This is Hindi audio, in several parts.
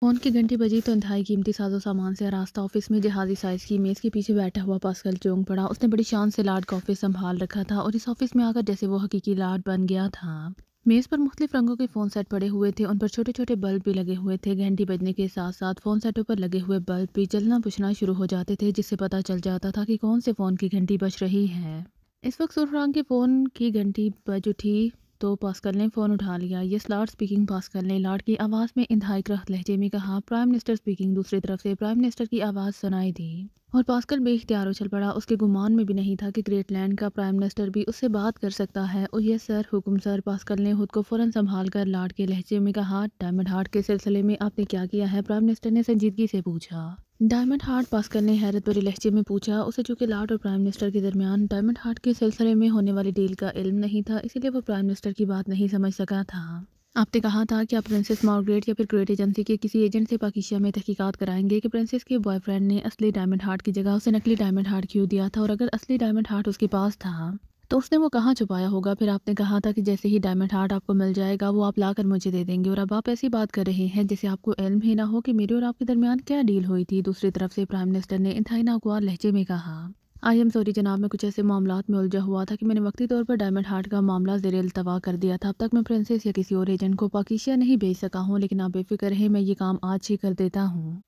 फ़ोन की घंटी बजी तो अंधाई कीमती साजो सामान से रास्ता ऑफिस में जहाजी साइज़ की मेज़ के पीछे बैठा हुआ पास्कल चौंक पड़ा उसने बड़ी शान से लाड का ऑफिस संभाल रखा था और इस ऑफिस में आकर जैसे वो हकीकी लाड बन गया था मेज़ पर मुख्तलिफ रंगों के फ़ोन सेट पड़े हुए थे उन पर छोटे छोटे बल्ब भी लगे हुए थे घंटी बजने के साथ साथ फ़ोन सेटों पर लगे हुए बल्ब भी जलना बुझना शुरू हो जाते थे जिससे पता चल जाता था कि कौन से फ़ोन की घंटी बज रही है इस वक्त सुरफरान के फ़ोन की घंटी बज उठी तो पास्कल ने फ़ोन उठा लिया यस लार्ड स्पीकिंग पास्कल ने लार्ड की आवाज़ में इंतहाई ग्रह लहजे में कहा प्राइम मिनिस्टर स्पीकिंग दूसरी तरफ से प्राइम मिनिस्टर की आवाज़ सुनाई दी और पास्कल बेख्तियार उछल पड़ा उसके गुमान में भी नहीं था कि ग्रेट लैंड का प्राइम मिनिस्टर भी उससे बात कर सकता है और यस सर हुकुम सर पास्कल ने खुद को फ़ौरन संभाल कर लाड के लहजे में कहा डायमंड हार्ट के सिलसिले में आपने क्या किया है प्राइम मिनिस्टर ने संजीदगी से पूछा डायमंड हार्ट पास्कर ने हैरत भरी लहजे में पूछा उसे चूँकि लार्ड और प्राइम मिनिस्टर के दरमियान डायमंड हार्ट के सिलसिले में होने वाली डील का इल्म नहीं था इसीलिए वो प्राइम मिनिस्टर की बात नहीं समझ सका था आपने कहा था कि आप प्रिंसेस मार्गरेट या फिर ग्रेट एजेंसी के किसी एजेंट से पाकिशिया में तहकीकात कराएंगे कि प्रिंसेस के बॉयफ्रेंड ने असली डायमंड हार्ट की जगह उसे नकली डायमंड हार्ट क्यों दिया था और अगर असली डायमंड हार्ट उसके पास था तो उसने वो कहाँ छुपाया होगा फिर आपने कहा था कि जैसे ही डायमंड हार्ट आपको मिल जाएगा वो आप ला कर मुझे दे देंगे और अब आप ऐसी बात कर रहे हैं जैसे आपको इल्म ही ना हो कि मेरे और आपके दरमियान क्या डील हुई थी दूसरी तरफ से प्राइम मिनिस्टर ने इंतहाई नागवार लहजे में कहा आई एम सॉरी जनाब मैं कुछ ऐसे मामला में उलझा हुआ था कि मैंने वक्ती तौर पर डायमंड हार्ट का मामला जेर अल्तवा कर दिया था अब तक मैं प्रिंसेस या किसी और एजेंट को पाकिशिया नहीं भेज सका हूँ लेकिन आप बेफिक्र हैं मैं ये काम आज ही कर देता हूँ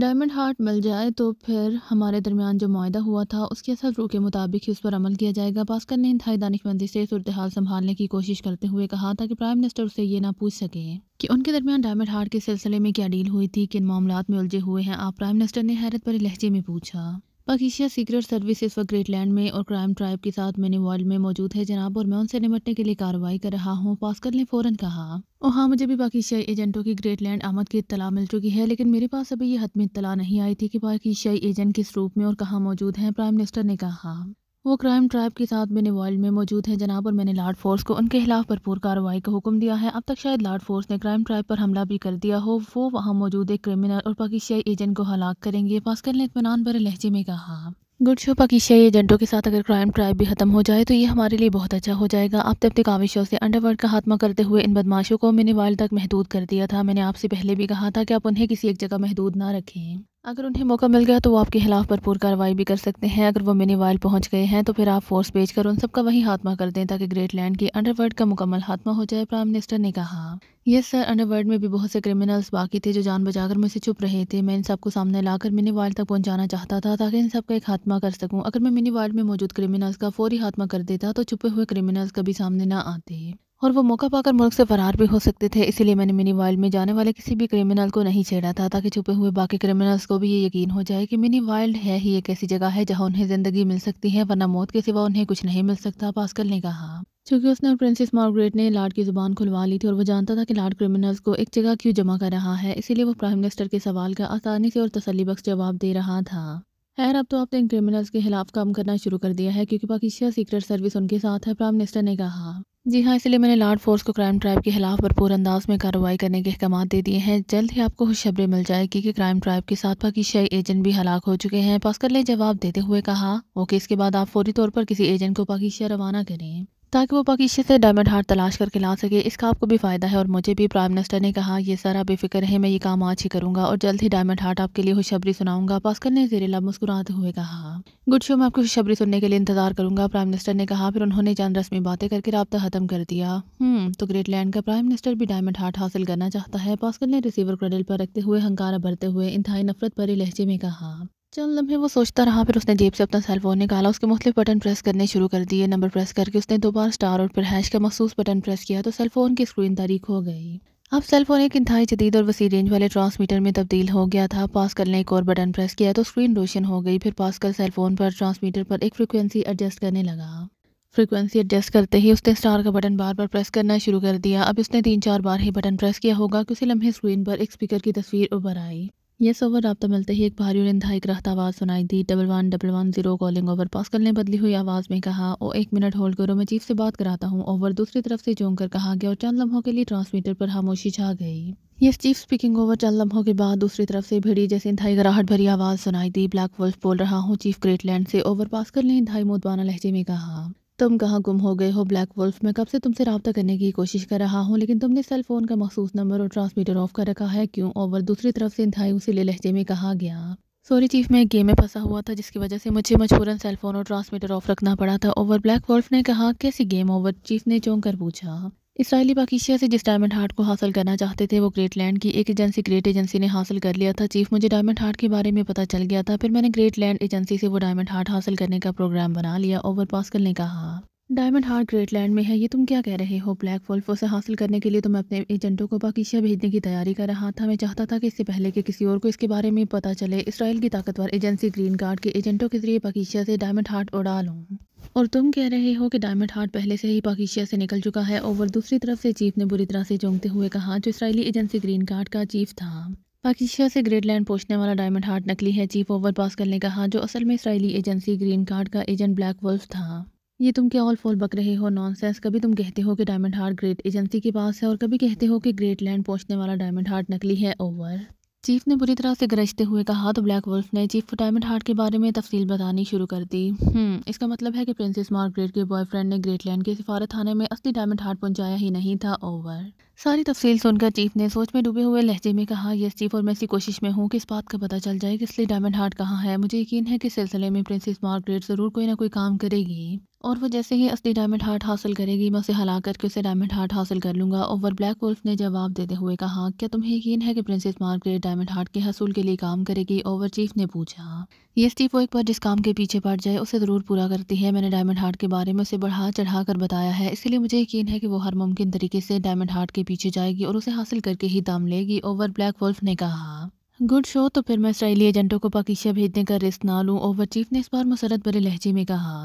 डायमंड हार्ट मिल जाए तो फिर हमारे दरमियान जो माहा हुआ था उसके रू के मुताबिक ही उस पर अमल किया जाएगा भास्कर ने दानिश मंदिर से सूरत हाल संभालने की कोशिश करते हुए कहा था कि प्राइम मिनिस्टर उसे ये ना पूछ सके कि उनके दरमियान डायमंड हार्ट के सिलसिले में क्या डील हुई थी किन मामला में उलझे हुए हैं आप प्राइम मिनिस्टर ने हैरत पर लहजे में पूछा Pakistan secret services Great Land में और क्राइम ट्राइब के साथ मैंने वर्ल्ड में मौजूद है जनाब और मैं उनसे निपटने के लिए कार्रवाई कर रहा हूँ पास्कर ने फौरन कहा और हाँ मुझे भी पाकिस्तानी एजेंटों की ग्रेट लैंड आमद की इतला मिल चुकी है लेकिन मेरे पास अभी यह हतमी इतला नहीं आई थी कि पाकिस्तानी एजेंट किस रूप में और कहाँ मौजूद हैं प्राइम मिनिस्टर ने कहा वो क्राइम ट्राइब के साथ मेरे वर्ल्ड में मौजूद हैं जनाब और मैंने लाड फोर्स को उनके खिलाफ भरपूर कार्रवाई का हुक्म दिया है अब तक शायद लाड फोर्स ने क्राइम ट्राइब पर हमला भी कर दिया हो वो वहाँ मौजूद एक क्रिमिनल और पाकिस्तानी एजेंट को हलाक करेंगे पास्कल ने इतमान भरे लहजे में कहा हाँ, गुड शो पाकिस्तानी एजेंटों के साथ अगर क्राइम ट्राइब भी खत्म हो जाए तो ये हमारे लिए बहुत अच्छा हो जाएगा आप तब तक काविशों से अंडरवर्ल्ड का खात्मा करते हुए इन बदमाशों को मैंने वाल तक महदूद कर दिया था मैंने आपसे पहले भी कहा था कि आप उन्हें किसी एक जगह महदूद ना रखें अगर उन्हें मौका मिल गया तो वो आपके खिलाफ भरपूर कार्रवाई भी कर सकते हैं अगर वो मिनी वाइल पहुंच गए हैं तो फिर आप फोर्स भेज कर उन सबका वहीं हाथमा कर दें ताकि ग्रेट लैंड की अंडरवर्ल्ड का मुकम्मल हाथमा हो जाए प्राइम मिनिस्टर ने कहा यस सर अंडरवर्ल्ड में भी बहुत से क्रिमिनल्स बाकी थे जो जान बचाकर मुझसे छुप रहे थे मैं इन सबको सामने लाकर मिनी वर्ल्ड तक पहुंचाना चाहता था ताकि इन सब का एक खात्मा कर सकूं अगर मैं मिनी वर्ल्ड में मौजूद क्रिमिनल्स का फौरी खात्मा कर देता तो छुपे हुए क्रिमिनल्स कभी सामने ना आते और वो मौका पाकर मुल्क से फरार भी हो सकते थे इसीलिए मैंने मिनी वर्ल्ड में जाने वाले किसी भी क्रिमिनल को नहीं छेड़ा था ताकि छुपे हुए बाकी क्रिमिनल्स को भी ये यकीन हो जाए कि मिनी वर्ल्ड है ही एक ऐसी जगह है जहाँ उन्हें ज़िंदगी मिल सकती है वरना मौत के सिवा उन्हें कुछ नहीं मिल सकता पास्कल ने कहा क्योंकि उसने और प्रिंसेस मार्गरेट ने लाड की ज़ुबान खुलवा ली थी और वो जानता था कि लाड क्रिमिनल्स को एक जगह क्यों जमा कर रहा है इसीलिए वो प्राइम मिनिस्टर के सवाल का आसानी से और बख्श जवाब दे रहा था खैर अब तो आपने इन क्रिमिनल्स के खिलाफ काम करना शुरू कर दिया है क्योंकि पाकिस्तान सीक्रेट सर्विस उनके साथ है प्राइम मिनिस्टर ने कहा जी हाँ इसलिए मैंने लार्ड फोर्स को क्राइम ट्राइब के खिलाफ भरपूर अंदाज में कार्रवाई करने के अहकाम दे दिए हैं जल्द ही आपको खुशखबरी मिल जाएगी कि क्राइम ट्राइब के साथ पाकिस्तानी एजेंट भी हलाक हो चुके हैं पास्कर ने जवाब देते हुए कहा ओके इसके बाद आप फौरी तौर पर किसी एजेंट को पाकिस्तान रवाना करें ताकि वो पाकिस्तान से डायमंड हार्ट तलाश करके ला सके इसका आपको भी फ़ायदा है और मुझे भी प्राइम मिनिस्टर ने कहा ये सर आप बेफिक्र है मैं ये काम आज ही करूँगा और जल्द ही डायमंड हार्ट आपके लिए खुशबरी सुनाऊंगा पास्कर ने जेरे लब मुस्कुराते हुए कहा गुड शो मैं आपको खुशबरी सुनने के लिए इंतजार करूंगा प्राइम मिनिस्टर ने कहा फिर उन्होंने चंद रस्मी बातें करके रबा ख़त्म कर दिया हम्म, तो ग्रेट लैंड का प्राइम मिनिस्टर भी डायमंड हार्ट हासिल करना चाहता है पास्कर ने रिसीवर क्रेडिल पर रखते हुए हंकारा भरते हुए इंतहाई नफरत भरे लहजे में कहा चंद लम्हे वो सोचता रहा फिर उसने जेब से अपना सेल फ़ोन निकाला उसके मुख्तु बटन प्रेस करने शुरू कर दिए नंबर प्रेस करके उसने दो बार स्टार और फिर हैश का मखसूस बटन प्रेस किया तो सेल फ़ोन की स्क्रीन तारीख हो गई अब सेल फ़ोन एक इंतहाई जदीद और वसी रेंज वाले ट्रांसमीटर में तब्दील हो गया था पास करने एक और बटन प्रेस किया तो स्क्रीन रोशन हो गई फिर पास कर सेल फ़ोन पर ट्रांसमीटर पर एक फ्रिक्वेंसी एडजस्ट करने लगा फ्रिक्वेंसी एडजस्ट करते ही उसने स्टार का बटन बार बार प्रेस करना शुरू कर दिया अब उसने तीन चार बार ही बटन प्रेस किया होगा कि उसी लम्हे स्क्रीन पर एक स्पीकर की तस्वीर उभर आई ये ओवर रबता मिलते ही एक भारी और इंधाई कराहत आवाज़ सुनाई दी double one double one zero calling over Pascal ने बदली हुई आवाज़ में कहा ओ एक मिनट होल्ड करो मैं चीफ से बात कराता हूँ ओवर दूसरी तरफ से जोंग कर कहा गया और चंद लम्हों के लिए ट्रांसमीटर पर खामोशी छा गई ये चीफ स्पीकिंग ओवर चंद लम्हों के बाद दूसरी तरफ से भिड़ी जैसे इंधाई गराहट भरी आवाज़ सुनाई दी ब्लैक वुल्फ बोल रहा हूँ चीफ ग्रेटलैंड से ओवर पास्कल ने इंधाई मोदवाना लहजे में कहा तुम कहाँ गुम हो गए हो ब्लैक वुल्फ मैं कब से तुमसे रबता करने की कोशिश कर रहा हूँ लेकिन तुमने सेल फ़ोन का मखसूस नंबर और ट्रांसमीटर ऑफ कर रखा है क्यों ओवर दूसरी तरफ से इंतहाई उसीले लहजे में कहा गया सॉरी चीफ मैं एक गेम में फंसा हुआ था जिसकी वजह से मुझे मजबूरन सेल फ़ोन और ट्रांसमीटर ऑफ रखना पड़ा था ओवर ब्लैक वॉल्फ ने कहा कैसी गेम ओवर चीफ ने चौंक कर पूछा इसराइली बाकीशिया से जिस डायमंड हार्ट को हासिल करना चाहते थे वो ग्रेट लैंड की एक एजेंसी ग्रेट एजेंसी ने हासिल कर लिया था चीफ मुझे डायमंड हार्ट के बारे में पता चल गया था फिर मैंने ग्रेट लैंड एजेंसी से वो डायमंड हार्ट हासिल करने का प्रोग्राम बना लिया ओवर पास करने कहा डायमंड हार्ट ग्रेट लैंड में है ये तुम क्या कह रहे हो ब्लैक वोल्फ उसे हासिल करने के लिए तो मैं अपने एजेंटों को बाकीशिया भेजने की तैयारी कर रहा था मैं चाहता था कि इससे पहले कि किसी और को इसके बारे में पता चले इसराइल की ताकतवर एजेंसी ग्रीन कार्ड के एजेंटों के जरिए बाकीशिया से डायमंड हार्ट उड़ा लूँ और तुम कह रहे हो कि डायमंड हार्ट पहले से ही पाकिशिया से निकल चुका है ओवर दूसरी तरफ से चीफ ने बुरी तरह से जोंगते हुए कहा जो इसराइली एजेंसी ग्रीन कार्ड का चीफ था पाकिशिया से ग्रेडलैंड पहुंचने वाला डायमंड हार्ट नकली है चीफ ओवर पास करने कहा जो असल में इसराइली एजेंसी ग्रीन कार्ड का एजेंट ब्लैक वर्ल्फ था ये तुम क्या ऑल फॉल बक रहे हो नॉनसेंस कभी तुम कहते हो कि डायमंड हार्ट ग्रेट एजेंसी के पास है और कभी कहते हो कि ग्रेट लैंड पहुंचने वाला डायमंड हार्ट नकली है ओवर चीफ ने बुरी तरह से गरजते हुए कहा तो ब्लैक वुल्फ ने चीफ को डायमंड हार्ट के बारे में तफसील बतानी शुरू कर दी हम्म, इसका मतलब है कि प्रिंसेस मार्गरेट के बॉयफ्रेंड ने ग्रेटलैंड के सिफारत थाने में असली डायमंड हार्ट पहुंचाया ही नहीं था ओवर सारी तफसील सुनकर चीफ ने सोच में डूबे हुए लहजे में कहा यस चीफ और मैं इसी कोशिश में हूँ कि इस बात का पता चल जाए कि इसलिए डायमंड हार्ट कहाँ है मुझे यकीन है कि सिलसिले में प्रिंसेस मार्गरेट ज़रूर कोई ना कोई काम करेगी और वो जैसे ही असली डायमंड हार्ट हासिल करेगी मैं उसे हला करके उसे डायमंड हार्ट हासिल कर लूंगा ओवर ब्लैक वुल्फ ने जवाब देते हुए कहा क्या तुम्हें यकीन है कि प्रिंसेस मार्गरेट डायमंड हार्ट के हसूल के लिए काम करेगी ओवर चीफ ने पूछा ये स्टीप वो एक बार जिस काम के पीछे पड़ जाए उसे ज़रूर पूरा करती है मैंने डायमंड हार्ट के बारे में उसे बढ़ा चढ़ा कर बताया है इसलिए मुझे यकीन है कि वो हर मुमकिन तरीके से डायमंड हार्ट के पीछे जाएगी और उसे हासिल करके ही दाम लेगी ओवर ब्लैक वुल्फ ने कहा गुड शो तो फिर मैं इसराइली एजेंटों को पाकिशा भेजने का रिस्क ना लूँ ओवर चीफ ने इस बार मुसरत बड़े लहजे में कहा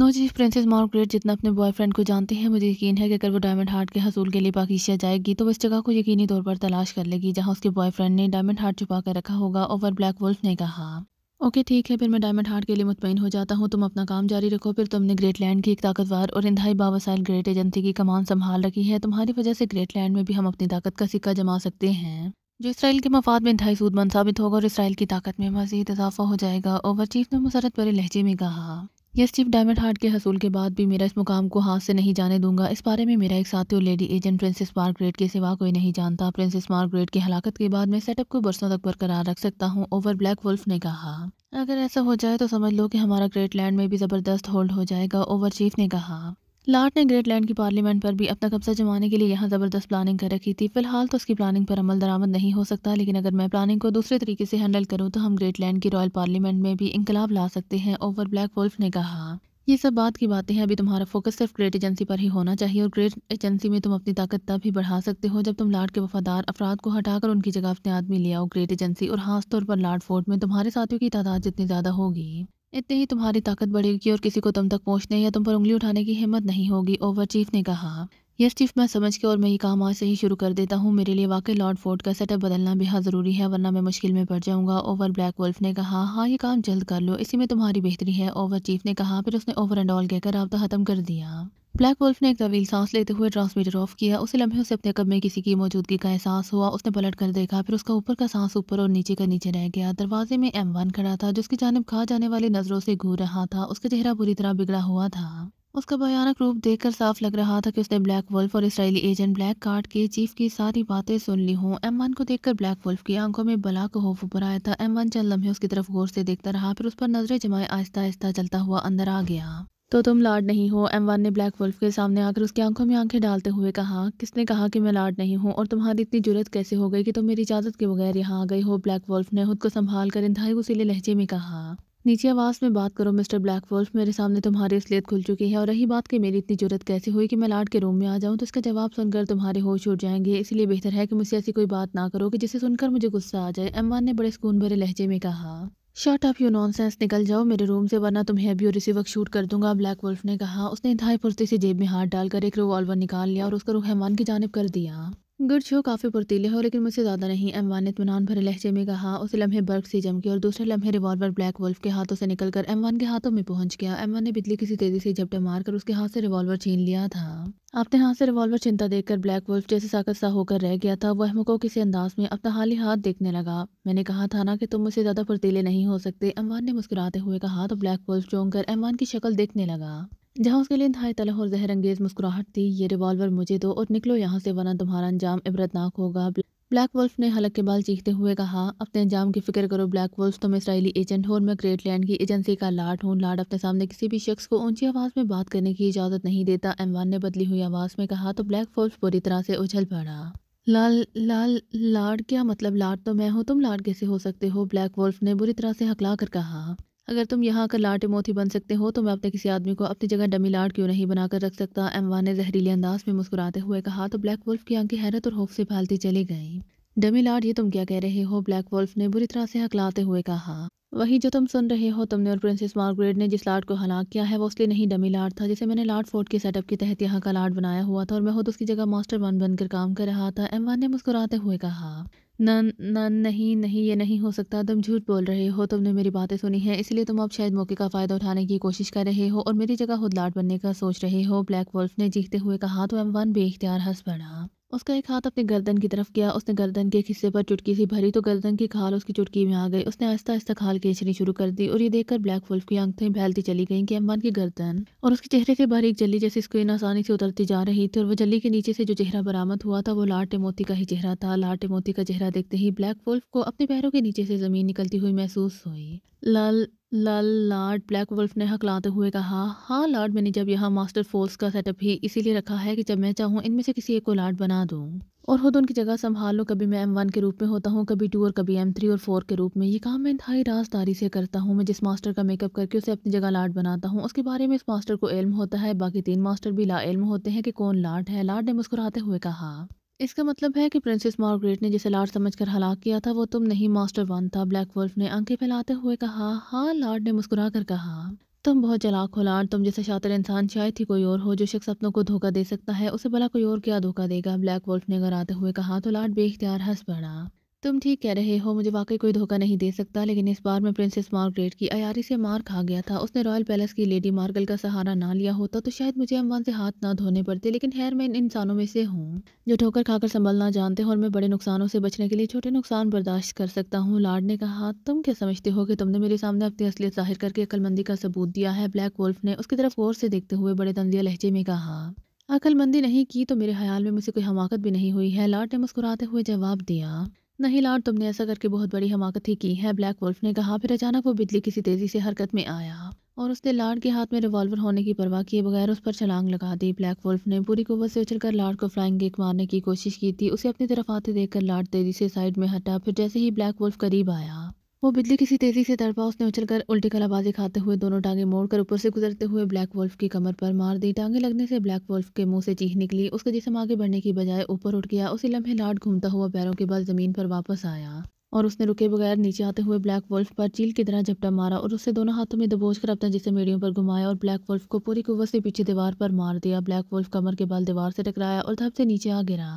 नो चीफ प्रिंसेस मार्गरेट जितना अपने बॉयफ्रेंड को जानते हैं मुझे यकीन है कि अगर वो डायमंड हार्ट के हसूल के लिए पाकिशिया जाएगी तो वो इस जगह को यकीनी तौर पर तलाश कर लेगी जहां उसके बॉयफ्रेंड ने डायमंड हार्ट छुपा कर रखा होगा ओवर ब्लैक वुल्फ ने कहा ओके ठीक है फिर मैं डायमंड हार्ट के लिए मुतमिन हो जाता हूँ तुम अपना काम जारी रखो फिर तुमने ग्रेट लैंड की एक ताकतवर और इंधाई बावसाइल ग्रेट एजेंसी की कमान संभाल रखी है तुम्हारी वजह से ग्रेट लैंड में भी हम अपनी ताकत का सिक्का जमा सकते हैं जो इसराइल के मफाद में इंधाई सूदमंद साबित होगा और इसराइल की ताकत में मजीद इजाफा हो जाएगा ओवर चीफ ने मुसरत बड़े लहजे में कहा यह स्टीव डायमंड हार्ट के हसूल के बाद भी मेरा इस मुकाम को हाथ से नहीं जाने दूंगा इस बारे में मेरा एक साथी और लेडी एजेंट प्रिंसेस मार्गरेट के सिवा कोई नहीं जानता प्रिंसेस मार्गरेट की हलाकत के बाद मैं सेटअप को बरसों तक बरकरार रख सकता हूँ ओवर ब्लैक वुल्फ ने कहा अगर ऐसा हो जाए तो समझ लो कि हमारा ग्रेट लैंड में भी ज़बरदस्त होल्ड हो जाएगा ओवर चीफ ने कहा लार्ड ने ग्रेट लैंड की पार्लियामेंट पर भी अपना कब्जा जमाने के लिए यहाँ ज़बरदस्त प्लानिंग कर रखी थी फिलहाल तो उसकी प्लानिंग पर अमल दरामद नहीं हो सकता लेकिन अगर मैं प्लानिंग को दूसरे तरीके से हैंडल करूँ तो हम ग्रेट लैंड की रॉयल पार्लियामेंट में भी इंकलाब ला सकते हैं ओवर ब्लैक वोल्फ ने कहा ये सब बात की बातें हैं अभी तुम्हारा फोकस सिर्फ ग्रेट एजेंसी पर ही होना चाहिए और ग्रेट एजेंसी में तुम अपनी ताकत तब ही बढ़ा सकते हो जब तुम लाड के वफादार अफराद को हटाकर उनकी जगह अपने आदमी ले आओ ग्रेट एजेंसी और खास तौर पर लाड फोर्ट में तुम्हारे साथियों की तादाद जितनी ज़्यादा होगी इतनी ही तुम्हारी ताकत बढ़ेगी और किसी को तुम तक पहुंचने या तुम पर उंगली उठाने की हिम्मत नहीं होगी ओवर चीफ ने कहा यस चीफ मैं समझ के और मैं ये काम आज से ही शुरू कर देता हूँ मेरे लिए वाकई लॉर्ड फोर्ड का सेटअप बदलना बेहद ज़रूरी है वरना मैं मुश्किल में पड़ जाऊंगा ओवर ब्लैक वुल्फ ने कहा हाँ ये काम जल्द कर लो इसी में तुम्हारी बेहतरी है ओवर चीफ ने कहा फिर उसने ओवर एंड ऑल कहकर रबता ख़त्म कर दिया ब्लैक वुल्फ ने एक तवील सांस लेते हुए ट्रांसमीटर ऑफ किया उसे लम्हे से अपने कब में किसी की मौजूदगी का एहसास हुआ उसने पलट कर देखा फिर उसका ऊपर का सांस ऊपर और नीचे का नीचे रह गया दरवाजे में एम वन खड़ा था जिसकी जानब खा जाने वाली नज़रों से घूर रहा था उसका चेहरा बुरी तरह बिगड़ा हुआ था उसका भयानक रूप देखकर साफ लग रहा था कि उसने ब्लैक वुल्फ और इसराइली एजेंट ब्लैक कार्ड के चीफ की सारी बातें सुन ली हों एम वन को देखकर ब्लैक वुल्फ की आंखों में बला को होफ ऊपर आया था एम वन चंद लम्हे उसकी तरफ गौर से देखता रहा फिर उस पर नजरें जमाए आहिस्ता आहिस्ता चलता हुआ अंदर आ गया तो तुम लाड नहीं हो एम ने ब्लैक वुल्फ के सामने आकर उसकी आंखों में आंखें डालते हुए कहा किसने कहा कि मैं लाड नहीं हूँ और तुम्हारी इतनी जरूरत कैसे हो गई कि तुम मेरी इजाज़त के बगैर यहाँ आ गई हो ब्लैक वुल्फ ने खुद को संभाल कर इंतहाई गुसीले लहजे में कहा नीचे आवाज़ में बात करो मिस्टर ब्लैक वुल्फ मेरे सामने तुम्हारी असलियत खुल चुकी है और रही बात की मेरी इतनी जरूरत कैसे हुई कि मैं लाड के रूम में आ जाऊं तो इसका जवाब सुनकर तुम्हारे होश उड़ जाएंगे इसलिए बेहतर है कि मुझसे ऐसी कोई बात ना करो कि जिसे सुनकर मुझे गुस्सा आ जाए एमवान ने बड़े सुकून भरे लहजे में कहा शॉट ऑफ यू नॉनसेंस निकल जाओ मेरे रूम से वरना तुम्हें अभी और इसी वक्त शूट कर दूंगा ब्लैक वुल्फ ने कहा उसने इंतहाई फुर्ती से जेब में हाथ डालकर एक रिवॉल्वर निकाल लिया और उसका रुख हैमान की जानब कर दिया गुड छो काफ़ी पुरतीले हो लेकिन मुझसे ज़्यादा नहीं एमवान ने तमनान भरे लहजे में कहा उस लम्हे बर्फ से जम गई और दूसरे लम्हे रिवॉल्वर ब्लैक वुल्फ के हाथों से निकलकर एमवान के हाथों में पहुंच गया एमवान ने बिजली किसी तेज़ी से झपटे मारकर उसके हाथ से रिवॉल्वर छीन लिया था अपने हाथ से रिवॉल्वर चिंता देखकर ब्लैक वुल्फ जैसे साकत सा होकर रह गया था वह को किसी अंदाज में अपना हाल ही हाथ देखने लगा मैंने कहा था ना कि तुम मुझसे ज़्यादा फुर्तीले नहीं हो सकते एमवान ने मुस्कुराते हुए कहा तो ब्लैक वुल्फ चौंक कर एमवान की शक्ल देखने लगा जहाँ उसके लिए इंतहाई तलह और जहर अंगेज मुस्कुराहट थी ये रिवॉल्वर मुझे दो और निकलो यहाँ से वरना तुम्हारा अंजाम इबरतनाक होगा ब्लैक वुल्फ ने हलक के बाल चीखते हुए कहा अपने अंजाम की फिक्र करो ब्लैक वुल्फ तुम इसराइली एजेंट हो और मैं ग्रेट लैंड की एजेंसी का लाट हूँ लाट अपने सामने किसी भी शख्स को ऊंची आवाज़ में बात करने की इजाज़त नहीं देता एमवान ने बदली हुई आवाज़ में कहा तो ब्लैक वुल्फ बुरी तरह से उछल पड़ा लाल लाल लाड क्या मतलब लाड तो मैं हूँ तुम लाड कैसे हो सकते हो ब्लैक वुल्फ ने बुरी तरह से हकला कर कहा अगर तुम यहाँ का लाट मोती बन सकते हो तो मैं अपने किसी आदमी को अपनी जगह डमी लाट क्यों नहीं बनाकर रख सकता एमवा ने जहरीले अंदाज में मुस्कुराते हुए कहा तो ब्लैक वुल्फ की आंखें हैरत और होफ से भालती चली गईं डमी लाट ये तुम क्या कह रहे हो ब्लैक वुल्फ ने बुरी तरह से हकलाते हुए कहा वही जो तुम सुन रहे हो तुमने और प्रिंसेस मार्गरेट ने जिस लाट को हलाक किया है वो उसके नहीं डमी लाट था जिसे मैंने लाट फोर्ट के सेटअप के तहत यहाँ का लाट बनाया हुआ था और मैं खुद उसकी जगह मास्टर वन बनकर काम कर रहा था एमवान ने मुस्कुराते हुए कहा ना ना नहीं नहीं ये नहीं हो सकता तुम झूठ बोल रहे हो तुमने मेरी बातें सुनी है इसलिए तुम अब शायद मौके का फ़ायदा उठाने की कोशिश कर रहे हो और मेरी जगह खुदलाट बनने का सोच रहे हो ब्लैक वुल्फ ने जीखते हुए कहा तो एम वन बेख्तियार हंस पड़ा उसका एक हाथ अपने गर्दन की तरफ गया उसने गर्दन के हिस्से पर चुटकी सी भरी तो गर्दन की खाल उसकी चुटकी में आ गई उसने आहिस्ता आहिस्ता खाल खींचनी शुरू कर दी और ये देखकर ब्लैक वुल्फ की आंखें फैलती चली गई कि अम्बान की गर्दन और उसके चेहरे से बाहर एक जैसे इसको स्क्रीन आसानी से उतरती जा रही थी और वह जली के नीचे से जो चेहरा बरामद हुआ था वो लाटे मोती का ही चेहरा था लाटे मोती का चेहरा देखते ही ब्लैक वुल्फ को अपने पैरों के नीचे से जमीन निकलती हुई महसूस हुई लाल लाल लॉर्ड ब्लैक वुल्फ ने हकलाते हुए कहा हाँ लॉर्ड मैंने जब यहाँ मास्टर फोर्स का सेटअप ही इसीलिए रखा है कि जब मैं चाहूँ इनमें से किसी एक को लॉर्ड बना दूँ और खुद उनकी जगह संभाल लूँ कभी मैं एम वन के रूप में होता हूँ कभी टू और कभी एम थ्री और फोर के रूप में ये काम मैं इंतहाई राजदारी से करता हूँ मैं जिस मास्टर का मेकअप करके उसे अपनी जगह लाड बनाता हूँ उसके बारे में इस मास्टर को इल्म होता है बाकी तीन मास्टर भी लाइल होते हैं कि कौन लाड है लाड ने मुस्कुराते हुए कहा इसका मतलब है कि प्रिंसेस मार्गरेट ने जिसे लार्ड समझकर हलाक किया था वो तुम नहीं मास्टर वन था ब्लैक वर्फ ने आंखें फैलाते हुए कहा हाँ लार्ड ने मुस्कुरा कर कहा तुम बहुत चलाक हो लार्ड तुम जैसे शातर इंसान शायद ही कोई और हो जो शख्स अपनों को धोखा दे सकता है उसे भला कोई और क्या धोखा देगा ब्लैक वर्फ ने आते हुए कहा तो लार्ड बेख्तियार हंस पड़ा तुम ठीक कह रहे हो मुझे वाकई कोई धोखा नहीं दे सकता लेकिन इस बार मैं प्रिंसेस मार्गरेट की अयारी से मार खा गया था उसने रॉयल पैलेस की लेडी मार्गल का सहारा ना लिया होता तो शायद मुझे अम्बान से हाथ ना धोने पड़ते लेकिन खैर मैं इन इंसानों में से हूँ जो ठोकर खाकर संभलना जानते हो और मैं बड़े नुकसानों से बचने के लिए छोटे नुकसान बर्दाश्त कर सकता हूँ लाड ने कहा तुम क्या समझते हो कि तुमने मेरे सामने अपनी असलियत जाहिर करके अकलमंदी का सबूत दिया है ब्लैक वोल्फ ने उसकी तरफ गौर से देखते हुए बड़े तंजिया लहजे में कहा अकलमंदी नहीं की तो मेरे ख्याल में मुझसे कोई हमाकत भी नहीं हुई है लाड ने मुस्कुराते हुए जवाब दिया नहीं लार तुमने ऐसा करके बहुत बड़ी हमाकत ही की है ब्लैक वुल्फ ने कहा फिर अचानक वो बिजली किसी तेज़ी से हरकत में आया और उसने लार्ड के हाथ में रिवॉल्वर होने की परवाह किए बगैर उस पर छलांग लगा दी ब्लैक वुल्फ ने पूरी कुत से उछलकर लार्ड को फ्लाइंग गेक मारने की कोशिश की थी उसे अपनी तरफ आते देखकर लार्ड तेज़ी से साइड में हटा फिर जैसे ही ब्लैक वुल्फ करीब आया वो बिजली किसी तेजी से तड़पा उसने उछलकर उल्टी कलाबाजी खाते हुए दोनों टांगे मोड़कर ऊपर से गुजरते हुए ब्लैक वोल्फ की कमर पर मार दी टांगे लगने से ब्लैक वोल्फ के मुंह से चीख निकली उसका जिसम आगे बढ़ने की बजाय ऊपर उठ गया उसी लम्हे लाट घूमता हुआ पैरों के बाद जमीन पर वापस आया और उसने रुके बगैर नीचे आते हुए ब्लैक वोल्फ पर चील की तरह झपटा मारा और उससे दोनों हाथों में दबोच कर अपना जिसे मेड़ियों पर घुमाया और ब्लैक वोल्फ को पूरी कुवत से पीछे दीवार पर मार दिया ब्लैक वोल्फ कमर के बाल दीवार से टकराया और धब से नीचे आ गिरा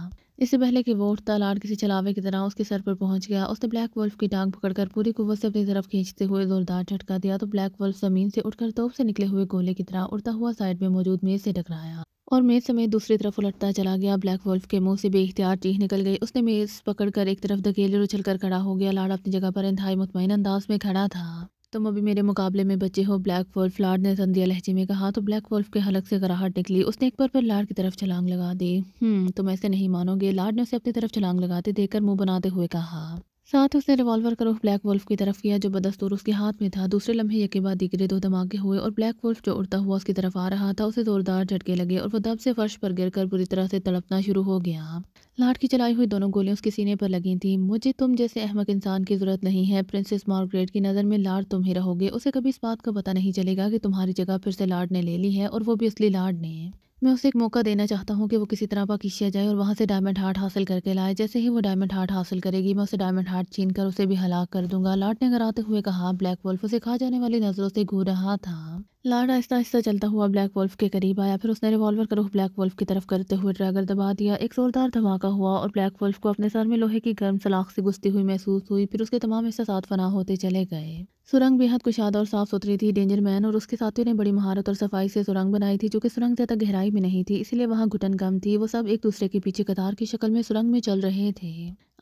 इससे पहले कि वो उठता लाड किसी चलावे की तरह उसके सर पर पहुंच गया उसने ब्लैक वुल्फ की टांग पकड़कर पूरी कुत से अपनी तरफ खींचते हुए जोरदार झटका दिया तो ब्लैक वुल्फ जमीन से उठकर तोप से निकले हुए गोले की तरह उड़ता हुआ साइड में मौजूद मेज से टकराया और मेज समेत दूसरी तरफ उलटता चला गया ब्लैक वुल्फ के मुंह से बेख्तियार चीख निकल गई उसने मेज पकड़कर एक तरफ धकेले उछल कर खड़ा हो गया लाड अपनी जगह पर इंतहाई मुतमिन अंदाज में खड़ा था तुम अभी मेरे मुकाबले में बचे हो ब्लैक वोल्फ लार्ड ने संध्या लहजे में कहा तो ब्लैक वोल्फ के हलक से कराहट निकली उसने एक बार फिर लाड की तरफ छलांग लगा दी हम्म, तुम ऐसे नहीं मानोगे लार्ड ने उसे अपनी तरफ छलांग लगाते देखकर मुंह बनाते हुए कहा साथ उसने रिवॉल्वर का रुख ब्लैक वुल्फ की तरफ किया जो बदस्तूर उसके हाथ में था दूसरे लम्हे यके बाद दिगरे दो धमाके हुए और ब्लैक वुल्फ जो उड़ता हुआ उसकी तरफ आ रहा था उसे जोरदार झटके लगे और वह दब से फर्श पर गिरकर बुरी तरह से तड़पना शुरू हो गया लाट की चलाई हुई दोनों गोलियां उसके सीने पर लगी थी मुझे तुम जैसे अहमक इंसान की जरूरत नहीं है प्रिंसेस मार्गरेट की नज़र में लाड तुम ही रहोगे उसे कभी इस बात का पता नहीं चलेगा कि तुम्हारी जगह फिर से लाड ने ले ली है और वो भी असली लाड ने मैं उसे एक मौका देना चाहता हूँ कि वो किसी तरह पाकिशिया जाए और वहाँ से डायमंड हार्ट हासिल करके लाए जैसे ही वो डायमंड हार्ट हासिल करेगी मैं उसे डायमंड हार्ट छीन कर उसे भी हलाक कर दूंगा लाट ने कराते हुए कहा ब्लैक वुल्फ उसे खा जाने वाली नज़रों से घूर रहा था लाड आहिस्ता आहिस्ता चलता हुआ ब्लैक वल्फ के करीब आया फिर उसने रिवॉल्वर का रुख ब्लैक वोल्फ की तरफ करते हुए ड्रैगर दबा दिया एक जोरदार धमाका हुआ और ब्लैक वल्फ को अपने सर में लोहे की गर्म सलाख से घुसती हुई महसूस हुई फिर उसके तमाम हिस्से साथ फना होते चले गए सुरंग बेहद कुशादा और साफ सुथरी थी डेंजर मैन और उसके साथियों ने बड़ी महारत और सफाई से सुरंग बनाई थी जो कि सुरंग ज़्यादा गहराई में नहीं थी इसलिए वहाँ घुटन कम थी वो सब एक दूसरे के पीछे कतार की शक्ल में सुरंग में चल रहे थे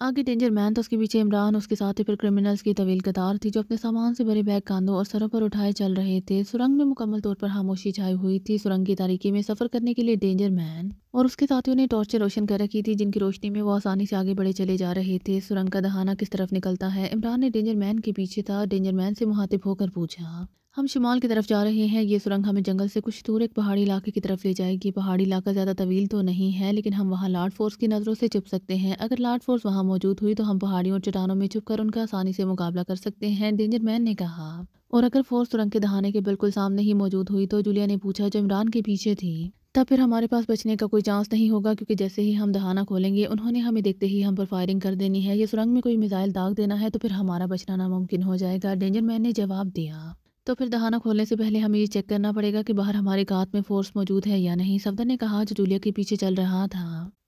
आगे डेंजर मैन था उसके पीछे इमरान उसके साथ ही फिर क्रिमिनल्स की तवील कतार थी जो अपने सामान से भरे बैग कांधों और सरों पर उठाए चल रहे थे सुरंग में मुकम्मल तौर पर खामोशी छाई हुई थी सुरंग की तारीखी में सफ़र करने के लिए डेंजर मैन और उसके साथियों ने टॉर्चर रोशन कर रखी थी जिनकी रोशनी में वो आसानी से आगे बढ़े चले जा रहे थे सुरंग का दहाना किस तरफ निकलता है इमरान ने डेंजर मैन के पीछे था डेंजर मैन से मुहातिब होकर पूछा हम शिमाल की तरफ जा रहे हैं ये सुरंग हमें जंगल से कुछ दूर एक पहाड़ी इलाके की तरफ ले जाएगी पहाड़ी इलाका ज़्यादा तवील तो नहीं है लेकिन हम वहाँ लार्ड फोर्स की नज़रों से छुप सकते हैं अगर लार्ड फोर्स वहाँ मौजूद हुई तो हम पहाड़ियों और चट्टानों में छुप कर उनका आसानी से मुकाबला कर सकते हैं डेंजर मैन ने कहा और अगर फोर्स सुरंग के दहाने के बिल्कुल सामने ही मौजूद हुई तो जुलिया ने पूछा जो इमरान के पीछे थी तब फिर हमारे पास बचने का कोई चांस नहीं होगा क्योंकि जैसे ही हम दहाना खोलेंगे उन्होंने हमें देखते ही हम पर फायरिंग कर देनी है या सुरंग में कोई मिसाइल दाग देना है तो फिर हमारा बचना नामुमकिन हो जाएगा डेंजर मैन ने जवाब दिया तो फिर दहाना खोलने से पहले हमें ये चेक करना पड़ेगा कि बाहर हमारे गात में फोर्स मौजूद है या नहीं सफदर ने कहा जो जूलिया के पीछे चल रहा था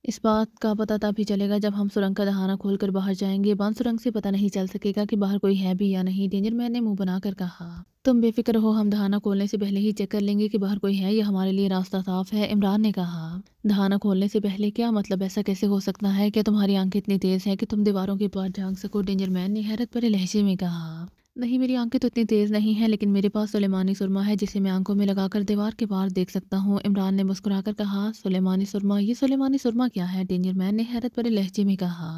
इस बात का पता तभी चलेगा जब हम सुरंग का दहाना खोलकर बाहर जाएंगे बंद सुरंग से पता नहीं चल सकेगा कि बाहर कोई है भी या नहीं डेंजर मैन ने मुंह बनाकर कहा तुम बेफिक्र हो हम दहाना खोलने से पहले ही चेक कर लेंगे कि बाहर कोई है या हमारे लिए रास्ता साफ है इमरान ने कहा दहाना खोलने से पहले क्या मतलब ऐसा कैसे हो सकता है क्या तुम्हारी आंखें इतनी तेज है कि तुम दीवारों के पार झांक सको डेंजर मैन ने हैरत भरे लहजे में कहा नहीं मेरी आंखें तो इतनी तेज़ नहीं हैं लेकिन मेरे पास सुलेमानी सुरमा है जिसे मैं आंखों में लगाकर दीवार के बाहर देख सकता हूँ इमरान ने मुस्कुराकर कहा सुलेमानी सुरमा ये सुलेमानी सुरमा क्या है डेंजर मैन ने हैरत भरे लहजे में कहा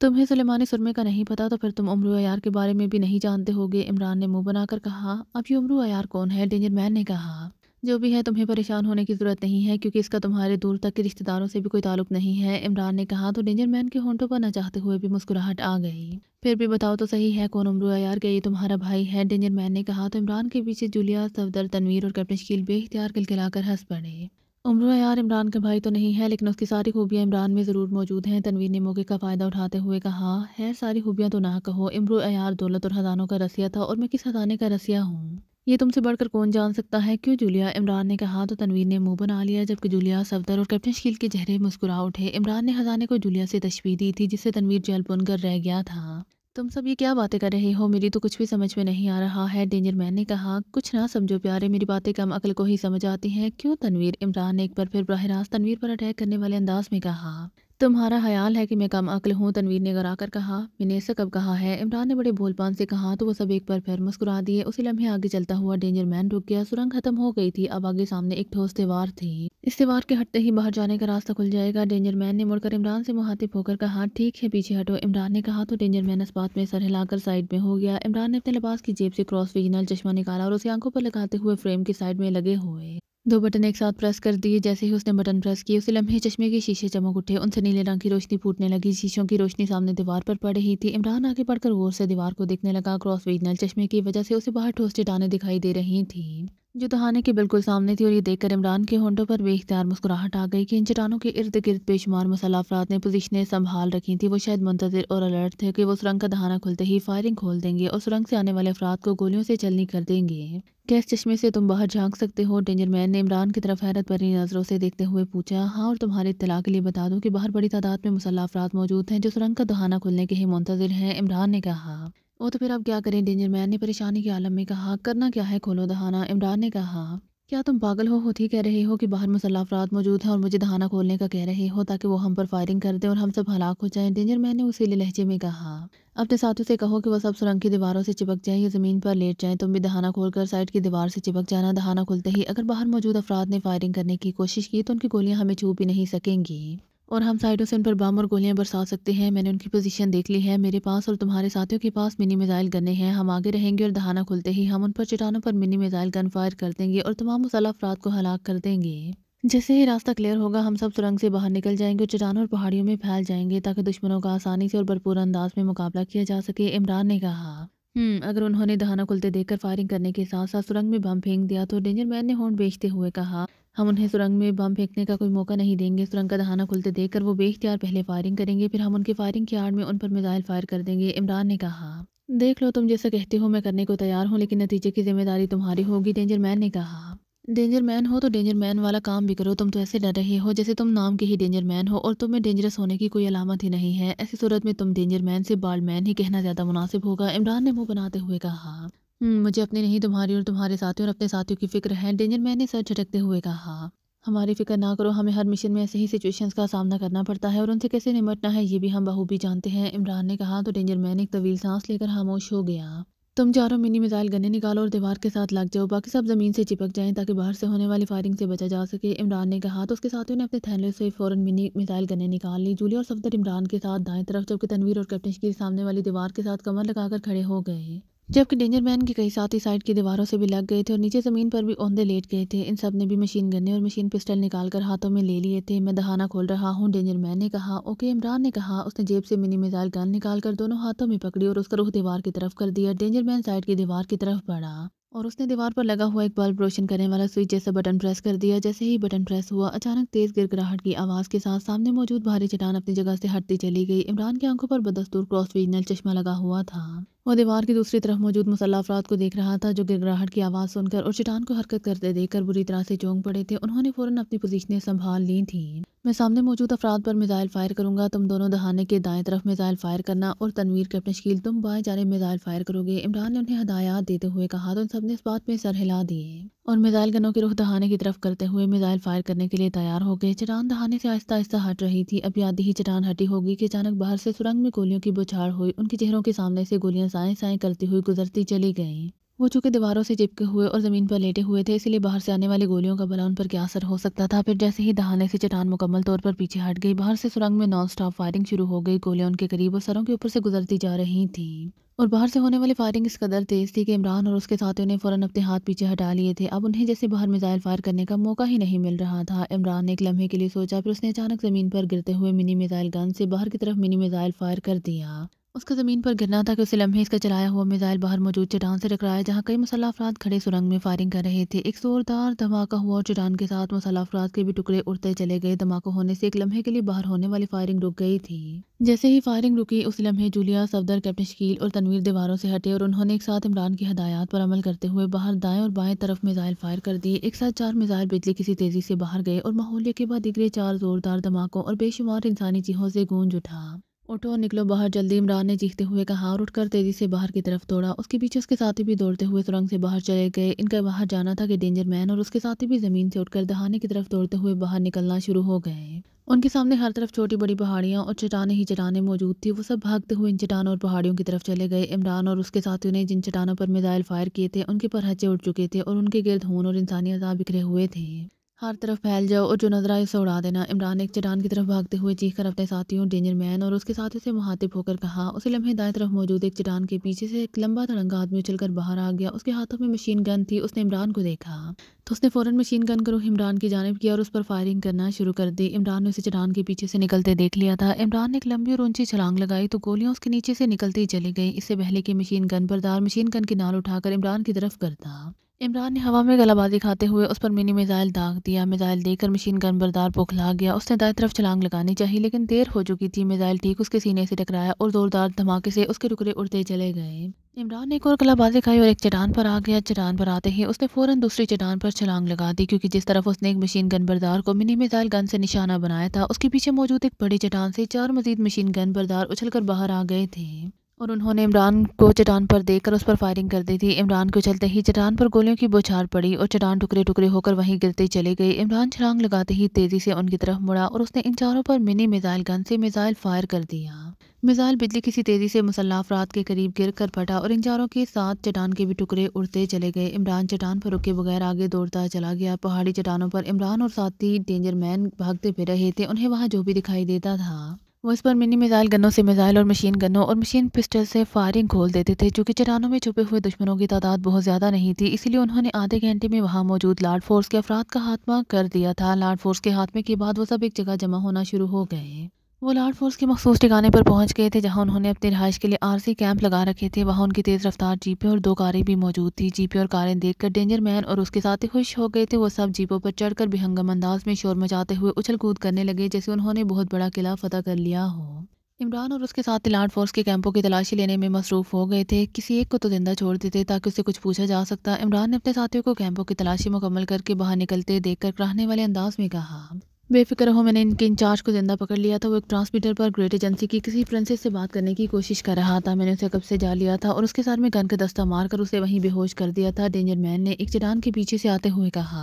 तुम्हें सुलेमानी सुरमे का नहीं पता तो फिर तुम उम्र अयार के बारे में भी नहीं जानते होगे इमरान ने मुंह बनाकर कहा अब ये उम्र अयार कौन है डेंजर मैन ने कहा जो भी है तुम्हें परेशान होने की ज़रूरत नहीं है क्योंकि इसका तुम्हारे दूर तक के रिश्तेदारों से भी कोई ताल्लुक नहीं है इमरान ने कहा तो डेंजर मैन के होंठों पर न चाहते हुए भी मुस्कुराहट आ गई फिर भी बताओ तो सही है कौन उम्र यार के ये तुम्हारा भाई है डेंजर मैन ने कहा तो इमरान के पीछे जूलिया सफदर तनवीर और कैप्टन शकील बेख्तियार खिलखिलाकर हंस पड़े उम्र यार इमरान का भाई तो नहीं है लेकिन उसकी सारी खूबियाँ इमरान में ज़रूर मौजूद हैं तनवीर ने मौके का फ़ायदा उठाते हुए कहा है सारी खूबियाँ तो ना कहो इम्र यार दौलत और हजानों का रसिया था और मैं किस हजाने का रसिया हूँ ये तुमसे बढ़कर कौन जान सकता है क्यों जूलिया इमरान ने कहा तो तनवीर ने मुंह बना लिया जबकि जूलिया सफदर और कैप्टन शकील के चेहरे मुस्कुरा उठे इमरान ने हजाने को जूलिया से तशबी दी थी जिससे तनवीर जेल कर रह गया था तुम सब ये क्या बातें कर रहे हो मेरी तो कुछ भी समझ में नहीं आ रहा है डेंजर मैन ने कहा कुछ ना समझो प्यारे मेरी बातें कम अकल को ही समझ आती हैं क्यों तनवीर इमरान ने एक बार फिर बरह रास्त तनवीर पर अटैक करने वाले अंदाज में कहा तुम्हारा ख्याल है कि मैं कम अकल हूँ तनवीर ने गरा कहा मैंने ऐसा कब कहा है इमरान ने बड़े बोलबान से कहा तो वो सब एक बार फिर मुस्कुरा दिए उसी लम्हे आगे चलता हुआ डेंजर मैन रुक गया सुरंग खत्म हो गई थी अब आगे सामने एक ठोस दीवार थी इस दीवार के हटते ही बाहर जाने का रास्ता खुल जाएगा डेंजर मैन ने मुड़कर इमरान से मुहातिब होकर कहा ठीक है पीछे हटो इमरान ने कहा तो डेंजर मैन इस बात में सर हिलाकर साइड में हो गया इमरान ने अपने लिबास की जेब से क्रॉस विजनल चश्मा निकाला और उसे आंखों पर लगाते हुए फ्रेम की साइड में लगे हुए दो बटन एक साथ प्रेस कर दिए जैसे ही उसने बटन प्रेस किए उसे लम्हे चश्मे के शीशे चमक उठे उनसे नीले रंग की रोशनी फूटने लगी शीशों की रोशनी सामने दीवार पर पड़ रही थी इमरान आगे बढ़कर गौर से दीवार को देखने लगा क्रॉस वेजनल चश्मे की वजह से उसे बाहर ठोस चटाने दिखाई दे रही थी जो दहाने के बिल्कुल सामने थी और ये देखकर इमरान के होंडों पर बेख्तियार मुस्कुराहट आ गई कि इन चटानों के इर्द गिर्द बेशुमार मसाला अफराद ने पोजिशने संभाल रखी थी वो शायद मुंतजर और अलर्ट थे कि वो सुरंग का दहाना खुलते ही फायरिंग खोल देंगे और सुरंग से आने वाले अफराद को गोलियों से चलनी कर देंगे गैस चश्मे से तुम बाहर झांक सकते हो डेंजर मैन ने इमरान की तरफ हैरत भरी नज़रों से देखते हुए पूछा हाँ और तुम्हारी इतला के लिए बता दूं कि बाहर बड़ी तादाद में मुसल्ला अफराद मौजूद हैं जो सुरंग का दहाना खुलने के ही मुंतजर हैं इमरान ने कहा वो तो फिर आप क्या करें डेंजर मैन ने परेशानी के आलम में कहा करना क्या है खोलो दहाना इमरान ने कहा क्या तुम पागल हो होती कह रहे हो कि बाहर मसल्ला अफराद मौजूद हैं और मुझे दहाना खोलने का कह रहे हो ताकि वो हम पर फायरिंग कर दें और हम सब हलाक हो जाएं डेंजर मैन ने उसी लहजे में कहा अपने साथियों से कहो कि वह सब सुरंग की दीवारों से चिपक जाएं या ज़मीन पर लेट जाएं तुम भी दहाना खोलकर साइड की दीवार से चिपक जाना दहाना खुलते ही अगर बाहर मौजूद अफराद ने फायरिंग करने की कोशिश की तो उनकी गोलियाँ हमें छू भी नहीं सकेंगी और हम साइडों से उन पर बम और गोलियां बरसा सकते हैं मैंने उनकी पोजीशन देख ली है मेरे पास और तुम्हारे साथियों के पास मिनी मिज़ाइल गने हैं हम आगे रहेंगे और दहाना खुलते ही हम उन पर चटानों पर मिनी मिज़ाइल गन फायर कर देंगे और तमाम मसाला अफराद को हलाक कर देंगे जैसे ही रास्ता क्लियर होगा हम सब सुरंग से बाहर निकल जाएंगे और चटानों और पहाड़ियों में फैल जाएंगे ताकि दुश्मनों का आसानी से और भरपूर अंदाज में मुकाबला किया जा सके इमरान ने कहा हम्म, अगर उन्होंने दहाना खुलते देखकर फायरिंग करने के साथ साथ सुरंग में बम फेंक दिया तो डेंजर मैन ने होंड बेचते हुए कहा हम उन्हें सुरंग में बम फेंकने का कोई मौका नहीं देंगे सुरंग का दहाना खुलते देखकर वो बेख्तियार पहले फायरिंग करेंगे फिर हम उनके फायरिंग की आड़ में उन पर मिजाइल फायर कर देंगे इमरान ने कहा देख लो तुम जैसा कहते हो मैं करने को तैयार हूँ लेकिन नतीजे की जिम्मेदारी तुम्हारी होगी डेंजर मैन ने कहा डेंजर मैन हो तो डेंजर मैन वाला काम भी करो तुम तो ऐसे डर रहे हो जैसे तुम नाम के ही डेंजर मैन हो और तुम्हें डेंजरस होने की कोई अलामत ही नहीं है ऐसी सूरत में तुम डेंजर मैन से बाल मैन ही कहना ज़्यादा मुनासिब होगा इमरान ने मुंह बनाते हुए कहा हम्म, मुझे अपने नहीं तुम्हारी और तुम्हारे साथियों और अपने साथियों की फिक्र है डेंजर मैन ने सर झटकते हुए कहा हमारी फिक्र ना करो हमें हर मिशन में ऐसे ही सिचुएशंस का सामना करना पड़ता है और उनसे कैसे निमटना है ये भी हम बहूबी जानते हैं इमरान ने कहा तो डेंजर मैन एक तवील सांस लेकर खामोश हो गया तुम चारों मिनी मिसाइल गन्ने निकालो और दीवार के साथ लग जाओ बाकी सब ज़मीन से चिपक जाए ताकि बाहर से होने वाली फायरिंग से बचा जा सके इमरान ने कहा तो उसके साथियों ने अपने थैले से फ़ौरन मिनी मिसाइल गन्ने निकाल ली जूली और सफदर इमरान के साथ दाएं तरफ जबकि तनवीर और कैप्टन शकील सामने वाली दीवार के साथ कमर लगाकर खड़े हो गए जबकि डेंजर मैन के कई साथी साइड की दीवारों से भी लग गए थे और नीचे ज़मीन पर भी औंधे लेट गए थे इन सब ने भी मशीन गन्ने और मशीन पिस्टल निकाल कर हाथों में ले लिए थे मैं दहाना खोल रहा हूँ डेंजर मैन ने कहा ओके इमरान ने कहा उसने जेब से मिनी मिजाइल गन निकाल कर दोनों हाथों में पकड़ी और उसका रुख दीवार की तरफ कर दिया डेंजर मैन साइड की दीवार की तरफ बढ़ा और उसने दीवार पर लगा हुआ एक बल्ब रोशन करने वाला स्विच जैसा बटन प्रेस कर दिया जैसे ही बटन प्रेस हुआ अचानक तेज गिरगिराहट की आवाज़ के साथ सामने मौजूद भारी चट्टान अपनी जगह से हटती चली गई इमरान की आंखों पर बदस्तूर क्रॉस रीजनल चश्मा लगा हुआ था वह दीवार की दूसरी तरफ मौजूद मसल अफराद को देख रहा था जो गिरगराहट की आवाज़ सुनकर और चटान को हरकत करते देखकर बुरी तरह से चौंक पड़े थे उन्होंने फ़ौरन अपनी पोजीशनें संभाल ली थी मैं सामने मौजूद अफराद पर मिज़ाइल फ़ायर करूंगा तुम दोनों दहाने के दाएं तरफ मिज़ाइल फ़ायर करना और तनवीर अपने शकील तुम बाएं जाने मिज़ाइल फ़ायर करोगे इमरान ने उन्हें हदायत देते हुए कहा तो उन सबने इस बात में सर हिला दिए और मिज़ाइल गनों के रुख दहाने की तरफ करते हुए मिज़ाइल फायर करने के लिए तैयार हो गए चटान दहाने से आहिस्ता आहिस्ता हट रही थी अब याद ही चटान हटी होगी कि अचानक बाहर से सुरंग में गोलियों की बुछाड़ हुई उनके चेहरों के सामने से गोलियां साए साए करती हुई गुजरती चली गईं वो चूंकि दीवारों से चिपके हुए और ज़मीन पर लेटे हुए थे इसलिए बाहर से आने वाली गोलियों का भला उन पर क्या असर हो सकता था फिर जैसे ही दहाने से चट्टान मुकम्मल तौर पर पीछे हट गई बाहर से सुरंग में नॉन स्टॉप फायरिंग शुरू हो गई गोलियां उनके करीब और सरों के ऊपर से गुजरती जा रही थी और बाहर से होने वाली फायरिंग इस कदर तेज़ थी कि इमरान और उसके साथियों ने फ़ौरन अपने हाथ पीछे हटा लिए थे अब उन्हें जैसे बाहर मिज़ाइल फायर करने का मौका ही नहीं मिल रहा था इमरान ने एक लम्हे के लिए सोचा फिर उसने अचानक ज़मीन पर गिरते हुए मिनी मिज़ाइल गन से बाहर की तरफ मिनी मिज़ाइल फायर कर दिया उसका ज़मीन पर गिरना था कि उसे लम्हे इसका चलाया हुआ मिज़ाइल बाहर मौजूद चटान से टकराया जहाँ कई मसाला अफराद खड़े सुरंग में फायरिंग कर रहे थे एक जोरदार धमाका हुआ और चटान के साथ मसाला अफराद के भी टुकड़े उड़ते चले गए धमाका होने से एक लम्हे के लिए बाहर होने वाली फायरिंग रुक गई थी जैसे ही फायरिंग रुकी उस लम्हे जूलिया सफदर कैप्टन शकील और तनवीर दीवारों से हटे और उन्होंने एक साथ इमरान की हदायत पर अमल करते हुए बाहर दाएं और बाएं तरफ मिज़ाइल फायर कर दिए एक साथ चार मिज़ाइल बिजली किसी तेज़ी से बाहर गए और माहौलिया के बाद दिगरे चार जोरदार धमाकों और बेशुमार इंसानी चीहों से गूंज उठा उठो निकलो बाहर जल्दी इमरान ने चीखते हुए कहा और उठकर तेज़ी से बाहर की तरफ दौड़ा उसके पीछे उसके साथी भी दौड़ते हुए सुरंग से बाहर चले गए इनका बाहर जाना था कि डेंजर मैन और उसके साथी भी ज़मीन से उठकर दहाने की तरफ दौड़ते हुए बाहर निकलना शुरू हो गए उनके सामने हर तरफ छोटी बड़ी पहाड़ियाँ और चटाने ही चटाने मौजूद थी वो सब भागते हुए इन चटानों और पहाड़ियों की तरफ चले गए इमरान और उसके साथियों ने जिन चटानों पर मिजाइल फायर किए थे उनके पर हचे उठ चुके थे और उनके गिर्द होन और इंसानी अजा बिखरे हुए थे हर तरफ फैल जाओ और जो नजर आए उसे उड़ा देना इमरान एक चटान की तरफ भागते हुए चीख कर अपने साथियों डेंजर मैन और उसके साथ उसे मुहातिब होकर कहा उसे लम्हे दाएं तरफ मौजूद एक चटान के पीछे से एक लंबा तड़ंगा आदमी उछलकर बाहर आ गया उसके हाथों में मशीन गन थी उसने इमरान को देखा तो उसने फ़ौरन मशीन गन करो इमरान की जानब किया और उस पर फायरिंग करना शुरू कर दी इमरान ने उसे चटान के पीछे से निकलते देख लिया था इमरान ने एक लंबी और ऊंची छलांग लगाई तो गोलियां उसके नीचे से निकलती ही चली गई इससे पहले की मशीन गन बरदार मशीन गन की नाल उठाकर इमरान की तरफ करता इमरान ने हवा में गलाबाजी खाते हुए उस पर मिनी मिज़ाइल दाग दिया मिज़ाइल देकर मशीन गन बरदार बौखला गया उसने दाएं तरफ छलांग लगानी चाहिए लेकिन देर हो चुकी थी मिज़ाइल ठीक उसके सीने से टकराया और ज़ोरदार धमाके से उसके टुकड़े उड़ते चले गए इमरान ने एक और गलाबाजी खाई और एक चटान पर आ गया चटान पर आते ही उसने फ़ौरन दूसरी चटान पर छलांग लगा दी क्योंकि जिस तरफ उसने एक मशीन गन बरदार को मिनी मिज़ाइल गन से निशाना बनाया था उसके पीछे मौजूद एक बड़ी चटान से चार मजीद मशीन गन बरदार उछल कर बाहर आ गए थे और उन्होंने इमरान को चटान पर देखकर उस पर फायरिंग कर दी थी इमरान को चलते ही चटान पर गोलियों की बौछार पड़ी और चटान टुकड़े टुकड़े होकर वहीं गिरते चले गए इमरान छलांग लगाते ही तेज़ी से उनकी तरफ मुड़ा और उसने इन चारों पर मिनी मिज़ाइल गन से मिसाइल फायर कर दिया मिज़ाइल बिजली किसी तेज़ी से मुसल्ला अफराद के करीब गिर कर फटा और इन चारों के साथ चटान के भी टुकड़े उड़ते चले गए इमरान चटान पर रुके बगैर आगे दौड़ता चला गया पहाड़ी चटानों पर इमरान और साथी डेंजर मैन भागते फिर रहे थे उन्हें वहाँ जो भी दिखाई देता था वो इस पर मिनी मिसाइल गनों से मिसाइल और मशीन गनों और मशीन पिस्टल से फायरिंग खोल देते थे चूंकि चटानों में छुपे हुए दुश्मनों की तादाद बहुत ज़्यादा नहीं थी इसलिए उन्होंने आधे घंटे में वहाँ मौजूद लाड फोर्स के अफराद का खात्मा कर दिया था लाड फोर्स के खात्मे के बाद वो सब एक जगह जमा होना शुरू हो गए वो लाड फोर्स के मखसूस ठिकाने पर पहुंच गए थे जहां उन्होंने अपनी रहाइश के लिए आरसी कैंप लगा रखे थे वहां उनकी तेज़ रफ्तार जीपें और दो कारें भी मौजूद थी जीपें और कारें देखकर डेंजर मैन और उसके साथी खुश हो गए थे वो सब जीपों पर चढ़कर भी हंगम अंदाज में शोर मचाते हुए उछल कूद करने लगे जैसे उन्होंने बहुत बड़ा किला फतह कर लिया हो इमरान और उसके साथ लाड फोर्स के कैंपों की तलाशी लेने में मसरूफ़ हो गए थे किसी एक को तो जिंदा छोड़ देते ताकि उससे कुछ पूछा जा सकता इमरान ने अपने साथियों को कैंपों की तलाशी मुकम्मल करके बाहर निकलते देखकर कराहने वाले अंदाज में कहा बेफिक्र हो मैंने इनके इंचार्ज को जिंदा पकड़ लिया था वो एक ट्रांसमीटर पर ग्रेट एजेंसी की किसी प्रिंसेस से बात करने की कोशिश कर रहा था मैंने उसे कब से जा लिया था और उसके साथ में गन का दस्ता मारकर उसे वहीं बेहोश कर दिया था डेंजर मैन ने एक चटान के पीछे से आते हुए कहा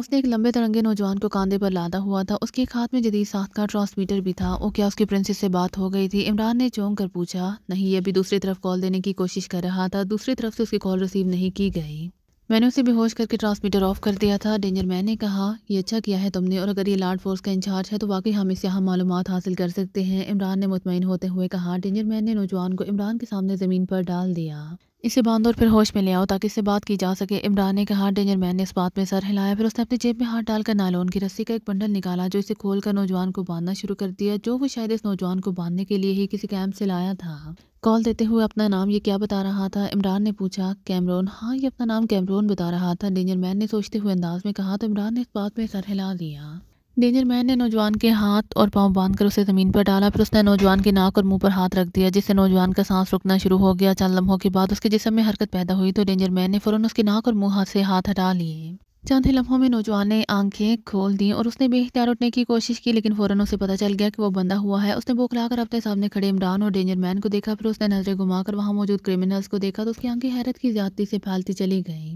उसने एक लंबे तरंगे नौजवान को कांधे पर लादा हुआ था उसके एक हाथ में जदीद साथ का ट्रांसमीटर भी था वो क्या उसकी प्रिंसेस से बात हो गई थी इमरान ने चौंक कर पूछा नहीं ये अभी दूसरी तरफ कॉल देने की कोशिश कर रहा था दूसरी तरफ से उसकी कॉल रिसीव नहीं की गई मैंने उसे बेहोश करके ट्रांसमीटर ऑफ कर दिया था डेंजर मैन ने कहा यह अच्छा किया है तुमने और अगर ये लार्ड फोर्स का इंचार्ज है तो वाकई हम इससे हम मालूम हासिल कर सकते हैं इमरान ने मुतमिन होते हुए कहा डेंजर मैन ने नौजवान को इमरान के सामने ज़मीन पर डाल दिया इसे बांध और फिर होश में ले आओ ताकि इससे बात की जा सके इमरान ने कहा डेंजर मैन ने इस बात में सर हिलाया फिर उसने अपनी जेब में हाथ डालकर नायलोन की रस्सी का एक बंडल निकाला जो इसे खोलकर नौजवान को बांधना शुरू कर दिया जो वो शायद इस नौजवान को बांधने के लिए ही किसी कैंप से लाया था कॉल देते हुए अपना नाम ये क्या बता रहा था इमरान ने पूछा कैमरोन हाँ ये अपना नाम कैमरोन बता रहा था डेंजर मैन ने सोचते हुए अंदाज में कहा तो इमरान ने इस बात में सर हिला दिया डेंजर मैन ने नौजवान के हाथ और पाँव बांधकर उसे ज़मीन पर डाला फिर उसने नौजवान के नाक और मुंह पर हाथ रख दिया जिससे नौजवान का सांस रुकना शुरू हो गया चंद लम्हों के बाद उसके जिसम में हरकत पैदा हुई तो डेंजर मैन ने फ़ौरन उसके नाक और मुंह हाथ से हाथ हटा लिए चंद ही लम्हों में नौजवान ने आंखें खोल दी और उसने बेख्तियार उठने की कोशिश की लेकिन फ़ौरन उसे पता चल गया कि वो बंदा हुआ है उसने बोखलाकर अपने सामने खड़े इमरान और डेंजर मैन को देखा फिर उसने नजरें घुमाकर वहां मौजूद क्रिमिनल्स को देखा तो उसकी आंखें हैरत की ज्यादती से फैलती चली गई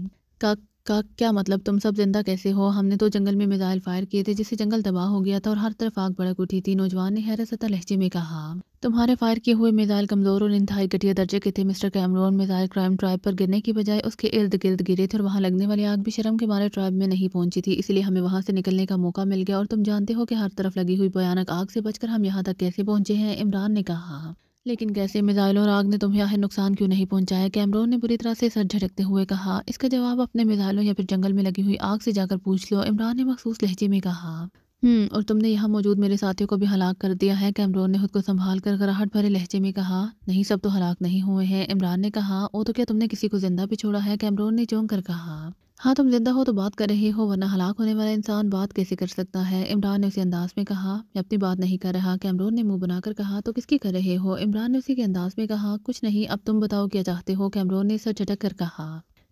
का क्या मतलब तुम सब जिंदा कैसे हो हमने तो जंगल में मिजाइल फायर किए थे जिससे जंगल तबाह हो गया था और हर तरफ आग भड़क उठी थी नौजवान ने हैरत सतह लहजे में कहा तुम्हारे फायर किए हुए मिजाइल कमजोर और इंतहाई घटिया दर्जे के थे mister Cameron missile Crime Tribe पर गिरने की बजाय उसके इर्द गिर्द गिरे थे और वहाँ लगने वाली आग भी शर्म के मारे ट्राइब में नहीं पहुंची थी इसलिए हमें वहाँ से निकलने का मौका मिल गया और तुम जानते हो कि हर तरफ लगी हुई भयानक आग से बचकर हम यहाँ तक कैसे पहुंचे हैं इमरान ने कहा लेकिन कैसे मिजाइलों और आग ने तुम्हें आखिर नुकसान क्यों नहीं पहुंचाया कैमरोन ने बुरी तरह से सर झटकते हुए कहा इसका जवाब अपने मिज़ाइलों या फिर जंगल में लगी हुई आग से जाकर पूछ लो इमरान ने मखसूस लहजे में कहा हम्म, और तुमने यहाँ मौजूद मेरे साथियों को भी हलाक कर दिया है कैमरोन ने खुद को संभाल कर गराहट भरे लहजे में कहा नहीं सब तो हलाक नहीं हुए हैं इमरान ने कहा ओ तो क्या तुमने किसी को जिंदा भी छोड़ा है कैमरोन ने चौंक कर कहा हाँ तुम जिंदा हो तो बात कर रहे हो वरना हलाक होने वाला इंसान बात कैसे कर सकता है इमरान ने उसे अंदाज में कहा मैं अपनी बात नहीं कर रहा कैमरून ने मुंह बनाकर कहा तो किसकी कर रहे हो इमरान ने उसी के अंदाज में कहा कुछ नहीं अब तुम बताओ क्या चाहते हो कैमरून ने सर झटक कर कहा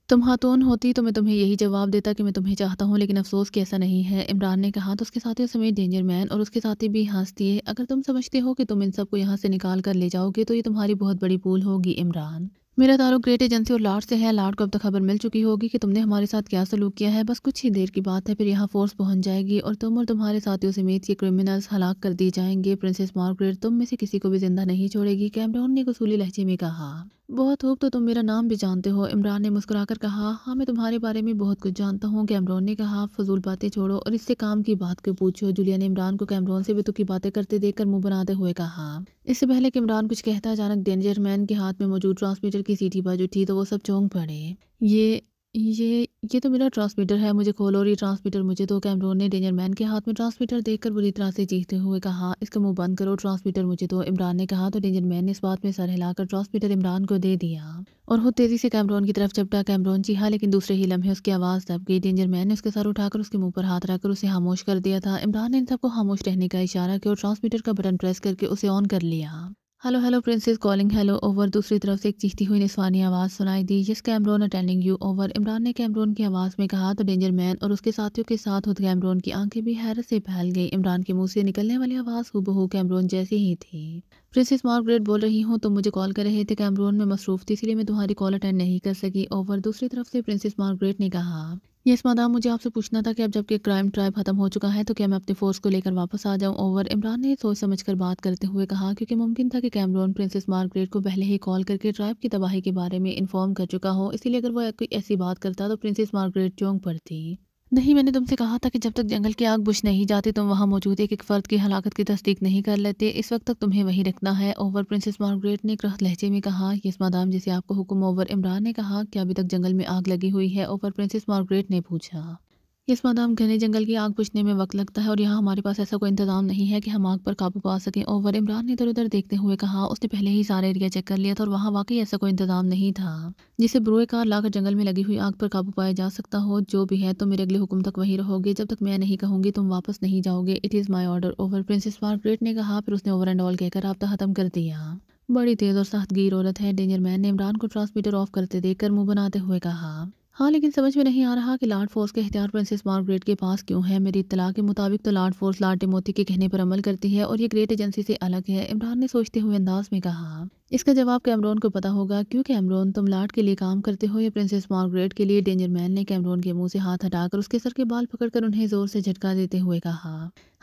तुम हाथों होती तो मैं तुम्हें यही जवाब देता कि मैं तुम्हें चाहता हूँ लेकिन अफसोस कि ऐसा नहीं है इमरान ने कहा तो उसके साथियों समेत डेंजर मैन और उसके साथी भी हंसती है अगर तुम समझते हो कि तुम इन सबको यहाँ से निकाल कर ले जाओगे तो ये तुम्हारी बहुत बड़ी भूल होगी इमरान मेरा ताल्लुक ग्रेट एजेंसी और लार्ड से है लार्ड को अब तक तो खबर मिल चुकी होगी कि तुमने हमारे साथ क्या सलूक किया है बस कुछ ही देर की बात है फिर यहाँ फोर्स पहुँच जाएगी और तुम और तुम्हारे साथियों समेत ये क्रिमिनल्स हलाक कर दिए जाएंगे प्रिंसेस मार्गरेट तुम में से किसी को भी जिंदा नहीं छोड़ेगी कैमरॉन ने कसूली लहजे में कहा बहुत खूब तो तुम मेरा नाम भी जानते हो इमरान ने मुस्कुराकर कहा हाँ मैं तुम्हारे बारे में बहुत कुछ जानता हूँ कैमरॉन ने कहा फजूल बातें छोड़ो और इससे काम की बात को पूछो जुलिया ने इमरान को कैमरॉन से बेतुकी बातें करते देखकर मुंह बनाते हुए कहा इससे पहले कि इमरान कुछ कहता अचानक डेंजर मैन के हाथ में मौजूद ट्रांसमीटर की सीटी बाजू थी तो वो सब चौंक पड़े ये ये ये तो मेरा ट्रांसमीटर है मुझे खोलो और ये ट्रांसमीटर मुझे दो कैमरों ने डेंजर मैन के हाथ में ट्रांसमीटर देखकर बुरी तरह से चीखते हुए कहा इसका मुंह बंद करो ट्रांसमीटर मुझे दो इमरान ने कहा तो डेंजर मैन ने इस बात में सर हिलाकर ट्रांसमीटर इमरान को दे दिया और वो तेजी से कैमरोन की तरफ चपटा कैमरोन चीहा लेकिन दूसरे ही लम्हे उसकी आवाज़ दब गई डेंजर मैन ने उसके सर उठाकर उसके मुंह पर हाथ रखकर उसे खामोश कर दिया था इमरान ने इन सबको खामोश रहने का इशारा किया और ट्रांसमीटर का बटन प्रेस करके उसे ऑन कर लिया hello hello princess calling hello over दूसरी तरफ से एक चीखती हुई निस्वानी आवाज़ सुनाई दी जिस Cameron attending you over Imran ने कैमरोन की आवाज़ में कहा तो डेंजर मैन और उसके साथियों के साथ खुद कैमरोन की आंखें भी हैरत से फैल गई इमरान के मुंह से निकलने वाली आवाज़ बहू कैमरोन जैसी ही थी प्रिंसेस मार्गरेट बोल रही हूँ तो मुझे कॉल कर रहे थे कैमरून में मसरूफ़ थी इसलिए मैं तुम्हारी कॉल अटेंड नहीं कर सकी ओवर दूसरी तरफ से प्रिंसेस मार्गरेट ने कहा यस मादाम मुझे आपसे पूछना था कि अब जबकि क्राइम ट्राइब खत्म हो चुका है तो क्या मैं अपने फोर्स को लेकर वापस आ जाऊं ओवर इमरान ने सोच समझ कर बात करते हुए कहा क्योंकि मुमकिन था कि कैमरून प्रिंसेस मार्गरेट को पहले ही कॉल करके ट्राइब की तबाही के बारे में इन्फॉर्म कर चुका हो इसीलिए अगर वह कोई ऐसी बात करता तो प्रिंसेस मार्गरेट चौंक थी नहीं मैंने तुमसे कहा था कि जब तक जंगल की आग बुझ नहीं जाती तुम वहाँ मौजूद एक एक फ़र्द की हलाकत की तस्दीक नहीं कर लेते इस वक्त तक तुम्हें वहीं रखना है ओवर प्रिंसेस मार्गरेट ने रख लहजे में कहा यस मादाम जिसे आपको हुक्म ओवर इमरान ने कहा कि अभी तक जंगल में आग लगी हुई है ओवर प्रिंसेस मार्गरेट ने पूछा इस मादाम घने जंगल की आग बुझने में वक्त लगता है और यहाँ हमारे पास ऐसा कोई इंतजाम नहीं है कि हम आग पर काबू पा सकें ओवर इमरान ने इधर उधर देखते हुए कहा उसने पहले ही सारा एरिया चेक कर लिया था और वहाँ वाकई ऐसा कोई इंतजाम नहीं था जिसे ब्रोए कार लाकर जंगल में लगी हुई आग पर काबू पाया जा सकता हो जो भी है तो मेरे अगले हुक्म तक वही रहोगे जब तक मैं नहीं कहूँगी तुम वापस नहीं जाओगे it is my order over Princess Margaret ने कहा फिर उसने ओवर एंड ऑल कहकर रबता ख़त्म कर दिया बड़ी तेज़ और साहतगीर औरत है डेंजर मैन ने इमरान को ट्रांसमीटर ऑफ करते देखकर मुंह बनाते हुए कहा हाँ लेकिन समझ में नहीं आ रहा कि लॉर्ड फोर्स के हथियार प्रिंसेस मार्गरेट के पास क्यों है मेरी इतला के मुताबिक तो लॉर्ड फोर्स लॉर्ड मोती के कहने पर अमल करती है और ये ग्रेट एजेंसी से अलग है इमरान ने सोचते हुए अंदाज में कहा इसका जवाब कैमरोन को पता होगा क्योंकि कैमरोन तुम लाट के लिए काम करते हो या प्रिंसेस मार्गरेट के लिए डेंजर मैन ने कैमरोन के मुंह से हाथ हटाकर उसके सर के बाल पकड़कर उन्हें जोर से झटका देते हुए कहा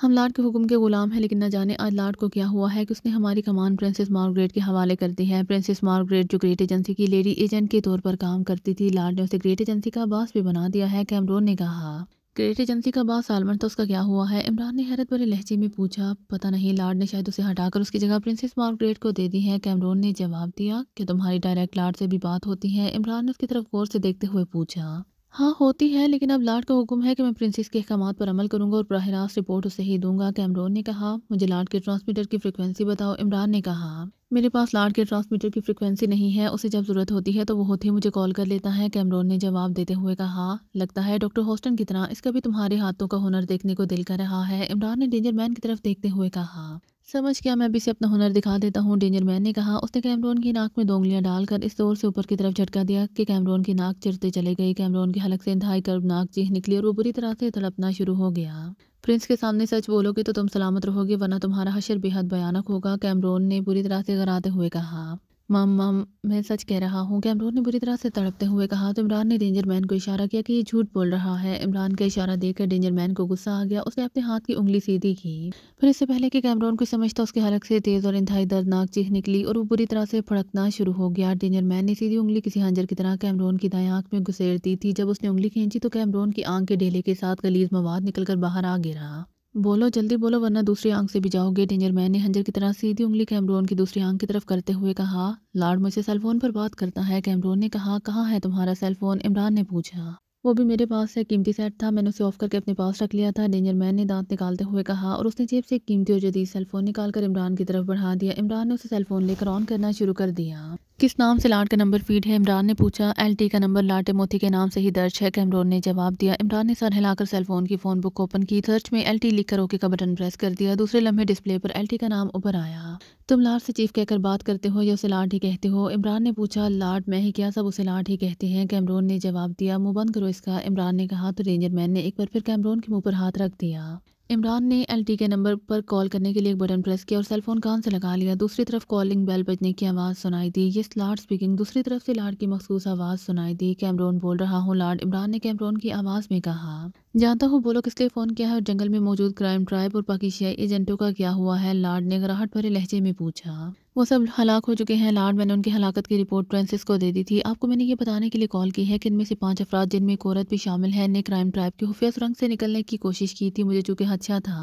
हम लाट के हुक्म के गुलाम हैं लेकिन न जाने आज लाट को क्या हुआ है कि उसने हमारी कमान प्रिंसेस मार्गरेट के हवाले कर दी है प्रिंसेस मार्गरेट जो ग्रेट एजेंसी की लेडी एजेंट के तौर पर काम करती थी लाट ने उसे ग्रेट एजेंसी का बास भी बना दिया है कैमरोन ने कहा क्रेडिट एजेंसी का बास सालमन था तो उसका क्या हुआ है इमरान ने हैरत भरे लहजे में पूछा पता नहीं लार्ड ने शायद उसे हटाकर उसकी जगह प्रिंसेस मार्गरेट को दे दी है कैमरोन ने जवाब दिया कि तुम्हारी डायरेक्ट लार्ड से भी बात होती है इमरान ने उसकी तरफ गौर से देखते हुए पूछा हाँ होती है लेकिन अब लाड का हुक्म है कि मैं प्रिंसेस के अहकाम पर अमल करूंगा और बरह रास्त रिपोर्ट उसे ही दूंगा कैमरोन ने कहा मुझे लाड के ट्रांसमीटर की फ्रिक्वेंसी बताओ इमरान ने कहा मेरे पास लाड के ट्रांसमीटर की फ्रिक्वेंसी नहीं है उसे जब ज़रूरत होती है तो वो होती मुझे कॉल कर लेता है कैमरोन ने जवाब देते हुए कहा लगता है डॉक्टर हॉस्टन की तरह इसका भी तुम्हारे हाथों का हुनर देखने को दिल कर रहा है इमरान ने डेंजर मैन की तरफ देखते हुए कहा समझ गया मैं अभी से अपना हुनर दिखा देता हूँ डेंजर मैन ने कहा उसने कैमरोन की नाक में दो डालकर इस दौर से ऊपर की तरफ झटका दिया कि कैमरोन की नाक चिरते चले गई कैमरोन की हलक से इंधाई कर नाक चीख निकली और वो बुरी तरह से तड़पना शुरू हो गया प्रिंस के सामने सच बोलोगे तो तुम सलामत रहोगे वरना तुम्हारा हशर बेहद भयानक होगा कैमरोन ने बुरी तरह से गराते हुए कहा माम माम मैं सच कह रहा हूँ कि अमरूद ने बुरी तरह से तड़पते हुए कहा तो इमरान ने डेंजर मैन को इशारा किया कि ये झूठ बोल रहा है इमरान का इशारा देखकर डेंजर मैन को गुस्सा आ गया उसने अपने हाथ की उंगली सीधी की फिर इससे पहले कि कैमरॉन कुछ समझता उसके हलक से तेज़ और इंतहाई दर्दनाक चीख निकली और वो बुरी तरह से फड़कना शुरू हो गया डेंजर मैन ने सीधी उंगली किसी हंजर की तरह कैमरोन की दाएँ आंख में घुसेर दी थी जब उसने उंगली खींची तो कैमरोन की आंख के ढेले के साथ गलीज मवाद निकलकर बाहर आ गिरा बोलो जल्दी बोलो वरना दूसरी आंख से भी जाओगे डेंजर मैन ने हंजर की तरह सीधी उंगली कैमरोन की दूसरी आंख की तरफ करते हुए कहा लार्ड मुझसे सेलफोन पर बात करता है कैमरोन ने कहा कहाँ है तुम्हारा सेलफोन इमरान ने पूछा वो भी मेरे पास है कीमती सेट था मैंने उसे ऑफ करके अपने पास रख लिया था डेंजर मैन ने दांत निकालते हुए कहा और उसने जेब से एक कीमती और जदीद सेलफोन निकालकर इमरान की तरफ बढ़ा दिया इमरान ने उसे सेलफोन लेकर ऑन करना शुरू कर दिया किस नाम से लाट का नंबर फीड है इमरान ने पूछा एलटी का नंबर लाटे मोती के नाम से ही दर्ज है कैमरोन ने जवाब दिया इमरान ने सर हिलाकर सेलफोन की फ़ोन बुक ओपन की सर्च में एलटी लिखकर ओके का बटन प्रेस कर दिया दूसरे लम्हे डिस्प्ले पर एलटी का नाम उभर आया तुम लाट से चीफ कहकर बात करते हो या उसे लाट ही कहते हो इमरान ने पूछा लाट मैं ही क्या सब उसे लाट ही कहते हैं कैमरोन ने जवाब दिया मुँह बंद करो इसका इमरान ने कहा तो रेंजर मैन ने एक बार फिर कैमरोन के मुँह पर हाथ रख दिया इमरान ने एलटी के नंबर पर कॉल करने के लिए एक बटन प्रेस किया और सेलफोन कान से लगा लिया दूसरी तरफ कॉलिंग बेल बजने की आवाज़ सुनाई दी ये लार्ड स्पीकिंग दूसरी तरफ से लाड की मखसूस आवाज़ सुनाई दी कैमरोन बोल रहा हूँ लार्ड इमरान ने कैमरोन की आवाज़ में कहा जानता हूँ बोलो किसके फ़ोन किया है और जंगल में मौजूद क्राइम ट्राइब और पाकिस्तानी एजेंटों का क्या हुआ है लार्ड ने ग्राहट भरे लहजे में पूछा वो सब हलाक हो चुके हैं लार्ड मैंने उनकी हलाकत की रिपोर्ट फ्रांसिस को दे दी थी आपको मैंने ये बताने के लिए कॉल की है कि इनमें से पांच अफराद जिनमें एक औरत भी शामिल है ने क्राइम ट्राइब की खुफिया सुरंग से निकलने की कोशिश की थी मुझे चूँकि हदशा था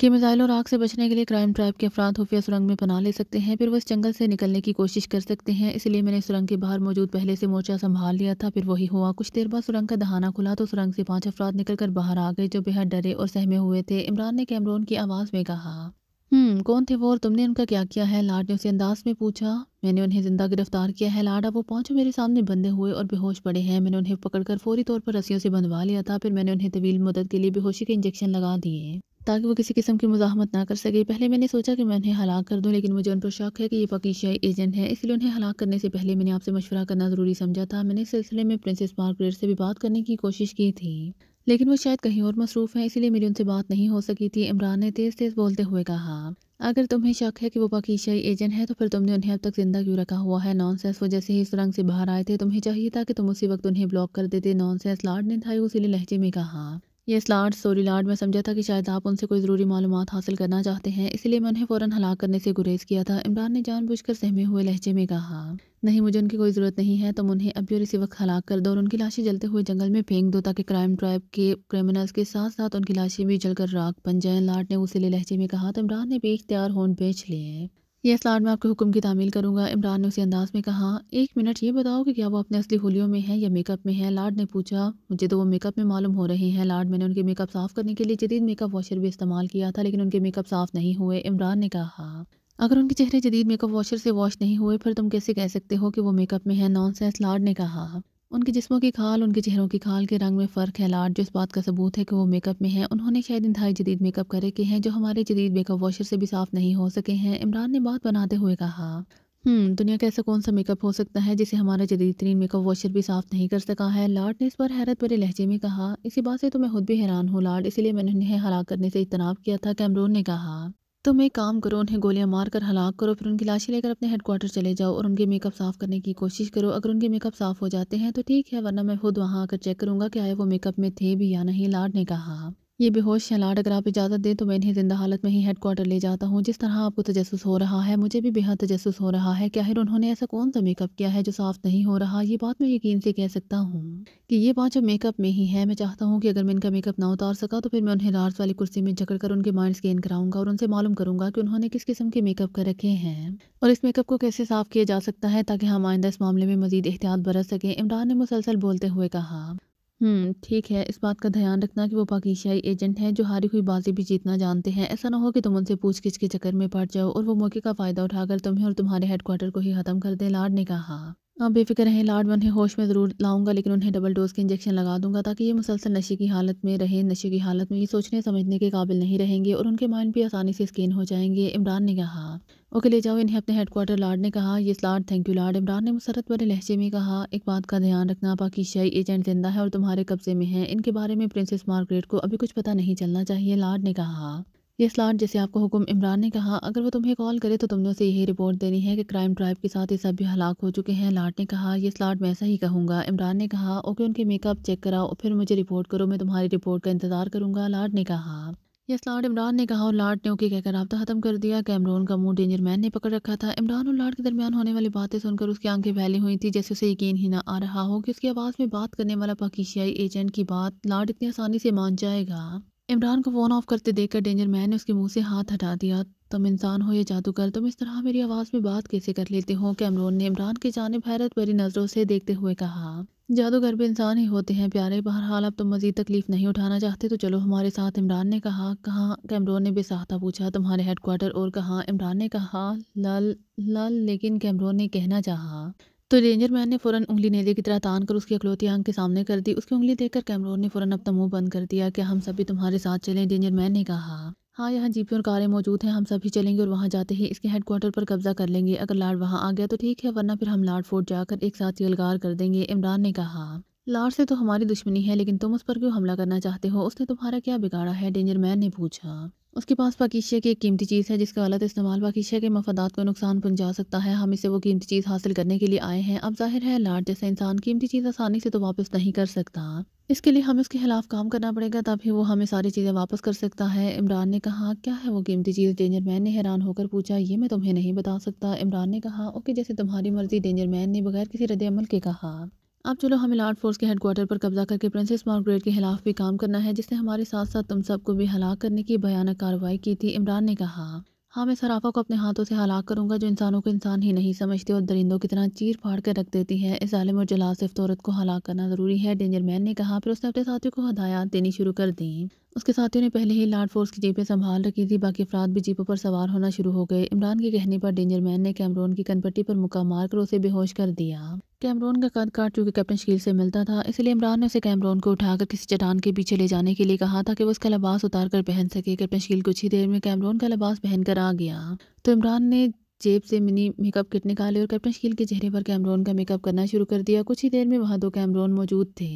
कि मिसाइल और आग से बचने के लिए क्राइम ट्राइब के अफराद खुफिया सुरंग में पना ले सकते हैं फिर वो इस जंगल से निकलने की कोशिश कर सकते हैं इसलिए मैंने सुरंग के बाहर मौजूद पहले से मोर्चा संभाल लिया था फिर वही हुआ कुछ देर बाद सुरंग का दहाना खुला तो सुरंग से पांच अफराद निकलकर बाहर आ गए जो बेहद डरे और सहमे हुए थे इमरान ने कैमरोन की आवाज़ में कहा हम्म कौन थे वो और तुमने उनका क्या किया है लाड ने उसे अंदाज में पूछा मैंने उन्हें जिंदा गिरफ्तार किया है लाड अब वो पांचों मेरे सामने बंधे हुए और बेहोश पड़े हैं मैंने उन्हें पकड़कर फौरी तौर पर रस्सियों से बंधवा लिया था फिर मैंने उन्हें तवील मदद के लिए बेहोशी के इंजेक्शन लगा दिए ताकि वो किसी किस्म की मुजामत ना कर सके पहले मैंने सोचा कि मैं उन्हें हलाक कर दूं लेकिन मुझे उन पर शक है कि ये पकीशियाई एजेंट है इसलिए उन्हें हलाक करने से पहले मैंने आपसे मशवरा करना ज़रूरी समझा था मैंने इस सिलसिले में प्रिंसेस मार्गरेट से भी बात करने की कोशिश की थी लेकिन वो शायद कहीं और मसरूफ़ हैं इसीलिए मेरी उनसे बात नहीं हो सकी थी इमरान ने तेज़ तेज़ बोलते हुए कहा अगर तुम्हें शक है कि वो पाकिशाई एजेंट है तो फिर तुमने उन्हें अब तक ज़िंदा क्यों रखा हुआ है नॉनसेंस वो जैसे ही इस रंग से बाहर आए थे तुम्हें चाहिए था कि तुम उसी वक्त उन्हें ब्लॉक कर देते नॉनसेंस लाड ने था उसी लहजे में कहा ये स्लाट स्टोरी लाट में समझा था कि शायद आप उनसे कोई ज़रूरी मालूम हासिल करना चाहते हैं इसलिए मैं उन्हें फ़ौरन हलाक करने से गुरेज किया था इमरान ने जानबूझकर सहमे हुए लहजे में कहा नहीं मुझे उनकी कोई ज़रूरत नहीं है तुम तो उन्हें अभी और इसी वक्त हलाक कर दो और उनकी लाशें जलते हुए जंगल में फेंक दो ताकि क्राइम ट्राइब के क्रिमिनल्स के साथ साथ उनकी लाशें भी जलकर राख बन जाएँ लाट ने उसे लहजे में कहा तो इमरान ने बेख्तियार होन बेच लिए यह स्लाट मैं आपके हुक्म की तामील करूंगा इमरान ने उसी अंदाज में कहा एक मिनट ये बताओ कि क्या वो अपने असली होलियों में है या मेकअप में है लाड ने पूछा मुझे तो वो मेकअप में मालूम हो रहे हैं लाड मैंने उनके मेकअप साफ़ करने के लिए जदीद मेकअप वॉशर भी इस्तेमाल किया था लेकिन उनके मेकअप साफ़ नहीं हुए इमरान ने कहा अगर उनके चेहरे जदीद मेकअप वॉशर से वॉश नहीं हुए फिर तुम कैसे कह सकते हो कि वो मेकअप में है नॉन सेंस लाड ने कहा उनके जिस्मों की खाल उनके चेहरों की खाल के रंग में फ़र्क है लाट जो इस बात का सबूत है कि वो मेकअप में हैं उन्होंने शायद इंतहाई जदीद मेकअप करे के हैं जो हमारे जदीद मेकअप वॉशर से भी साफ़ नहीं हो सके हैं इमरान ने बात बनाते हुए कहा हम्म, दुनिया का ऐसा कौन सा मेकअप हो सकता है जिसे हमारा जदीद तरीन मेकअप वॉशर भी साफ़ नहीं कर सका है लाट ने इस पर हैरत भरे लहजे में कहा इसी बात से तो मैं खुद भी हैरान हूँ लाट इसीलिए मैंने उन्हें हरा करने से इतनाव किया था कैमरून ने कहा तुम एक काम करो उन्हें गोलियां मारकर हलाक करो फिर उनकी लाशें लेकर अपने हेडकोार्टर चले जाओ और उनके मेकअप साफ़ करने की कोशिश करो अगर उनके मेकअप साफ़ हो जाते हैं तो ठीक है वरना मैं खुद वहाँ आकर चेक करूँगा कि आया वो मेकअप में थे भी या नहीं लाड ने कहा ये बेहोश शलाट अगर आप इजाज़त दें तो मैं इन्हें ज़िंदा हालत में ही हेड क्वार्टर ले जाता हूँ जिस तरह आपको तजस हो रहा है मुझे भी बेहद तजस हो रहा है क्या उन्होंने ऐसा कौन सा मेकअप किया है जो साफ़ नहीं हो रहा ये बात मैं यकीन से कह सकता हूँ कि ये बात जो मेकअप में ही है मैं चाहता हूँ कि अगर मैं इनका मेकअप ना उतार सका तो फिर मैं उन्हें लार्स वाली कुर्सी में जकड़ कर उनके माइंड स्कैन कराऊंगा और उनसे मालूम करूंगा कि उन्होंने किस किस्म के मेकअप कर रखे हैं और इस मेकअप को कैसे साफ़ किया जा सकता है ताकि हम आइंदा इस मामले में मजीद एहतियात बरत सकें इमरान ने मुसलसल बोलते हुए कहा हम्म, ठीक है इस बात का ध्यान रखना कि वो पाकिशाई एजेंट हैं जो हारी हुई बाजी भी जीतना जानते हैं ऐसा ना हो कि तुम उनसे पूछगिछ के चक्कर में पड़ जाओ और वो मौके का फ़ायदा उठाकर तुम्हें और तुम्हारे हेडक्वार्टर को ही ख़त्म कर दे लाड ने कहा आप हाँ, बेफिक्र हैं लाड में उन्हें होश में ज़रूर लाऊंगा लेकिन उन्हें डबल डोज के इंजेक्शन लगा दूंगा ताकि ये मुसलसल नशे की हालत में रहें नशे की हालत में ये सोचने समझने के काबिल नहीं रहेंगे और उनके माइंड भी आसानी से स्कैन हो जाएंगे इमरान ने कहा ओके ले जाओ इन्हें अपने हेडकोार्टर लाड ने कहा यस लाड थैंक यू लाड इमरान ने मुसरत वाले लहजे में कहा एक बात का ध्यान रखना पाकिशाई एजेंट जिंदा है और तुम्हारे कब्जे में है इनके बारे में प्रिंसेस मार्गरेट को अभी कुछ पता नहीं चलना चाहिए लाड ने कहा यस लॉर्ड जैसे आपको हुक्म इमरान ने कहा अगर वो तुम्हें कॉल करे तो तुमने उसे यही रिपोर्ट देनी है कि क्राइम ट्राइब के साथ ये सभी हलाक हो चुके हैं लॉर्ड ने कहा यस लॉर्ड मैं ऐसा ही कहूँगा इमरान ने कहा ओके उनके मेकअप चेक कराओ फिर मुझे रिपोर्ट करो मैं तुम्हारी रिपोर्ट का इंतज़ार करूँगा लॉर्ड ने कहा यस लॉर्ड इमरान ने कहा और लॉर्ड ने ओके कहकर रबा ख़त्म कर दिया कैमरून का मूड डेंजर मैन ने पकड़ रखा था इमरान और लॉर्ड के दरमियान होने वाली बातें सुनकर उसकी आंखें फैली हुई थी जैसे उसे यकीन ही ना आ रहा हो कि उसकी आवाज़ में बात करने वाला पाकिशियाई एजेंट की बात लॉर्ड इतनी आसानी से मान जाएगा इमरान को फ़ोन ऑफ करते देखकर डेंजर मैन ने उसके मुंह से हाथ हटा दिया तुम इंसान हो या जादूगर तुम इस तरह मेरी आवाज़ में बात कैसे कर लेते हो कैमरोन ने इमरान की जानब हैरत भरी नज़रों से देखते हुए कहा जादूगर भी इंसान ही होते हैं प्यारे बहरहाल अब तुम मज़ीद तकलीफ़ नहीं उठाना चाहते तो चलो हमारे साथ इमरान ने कहा कहाँ कैमरोन ने बेसाहता पूछा तुम्हारे हेडक्वार्टर और कहा इमरान ने कहा लल लल लेकिन कैमरोन ने कहना चाहा तो रेंजर मैन ने फ़ौरन उंगली नेले की तरह तान कर उसकी अकलौती आंख के सामने कर दी उसकी उंगली देखकर कैमरोर ने फ़ौरन अपना मुंह बंद कर दिया कि हम सभी तुम्हारे साथ चलें रेंजर मैन ने कहा हाँ यहाँ जीपी और कारें मौजूद हैं हम सभी चलेंगे और वहाँ जाते ही इसके हेडक्वार्टर पर कब्जा कर लेंगे अगर लाड वहाँ आ गया तो ठीक है वरना फिर हम लाड फोर्ट जाकर एक साथ यलगार कर देंगे इमरान ने कहा लाड से तो हमारी दुश्मनी है लेकिन तुम उस पर क्यों हमला करना चाहते हो उसने तुम्हारा क्या बिगाड़ा है डेंजर मैन ने पूछा उसके पास पाकिशिया की एक कीमती चीज़ है जिसका गलत इस्तेमाल पाकिशिया के मफादात को नुकसान पहुंचा सकता है हम इसे वो कीमती चीज़ हासिल करने के लिए आए हैं अब जाहिर है लाट जैसा इंसान कीमती चीज़ आसानी से तो वापस नहीं कर सकता इसके लिए हमें उसके खिलाफ काम करना पड़ेगा तभी वो हमें सारी चीज़ें वापस कर सकता है इमरान ने कहा क्या है वो कीमती चीज़ डेंजर मैन ने हैरान होकर पूछा ये मैं तुम्हें नहीं बता सकता इमरान ने कहा ओके जैसे तुम्हारी मर्ज़ी डेंजर मैन ने बगैर किसी रद्द अमल के कहा अब चलो हमें लार्ड फोर्स के हेडकोर्टर पर कब्जा करके प्रिंसेस मार्गरेट के खिलाफ भी काम करना है जिसने हमारे साथ साथ तुम सबको भी हलाक करने की भयानक कार्रवाई की थी इमरान ने कहा हाँ मैं सराफा को अपने हाथों से हलाक करूंगा जो इंसानों को इंसान ही नहीं समझते और दरिंदों की तरह चीर फाड़ कर रख देती है इस आलम और जलासिफ तौरत को हलाक करना ज़रूरी है डेंजर मैन ने कहा फिर उसने अपने साथियों को हदायत देनी शुरू कर दी उसके साथियों ने पहले ही लाड फोर्स की जीपें संभाल रखी थी बाकी अफराद भी जीपों पर सवार होना शुरू हो गए इमरान के कहने पर डेंजर मैन ने कैमरोन की कनपट्टी पर मुक्का मारकर उसे बेहोश कर दिया कैमरोन का कद काट चूंकि कैप्टन शकील से मिलता था इसलिए इमरान ने उसे कैमरोन को उठाकर किसी चटान के पीछे ले जाने के लिए कहा कि वो उसका लबास उतार कर पहन सके कैप्टन शकील कुछ ही देर में कैमरोन का लबास पहनकर आ गया तो इमरान ने जेब से मिनी मेकअप किट निकाले और कैप्टन शकील के चेहरे पर कैमरोन का मेकअप करना शुरू कर दिया कुछ ही देर में वहाँ दो कैमरोन मौजूद थे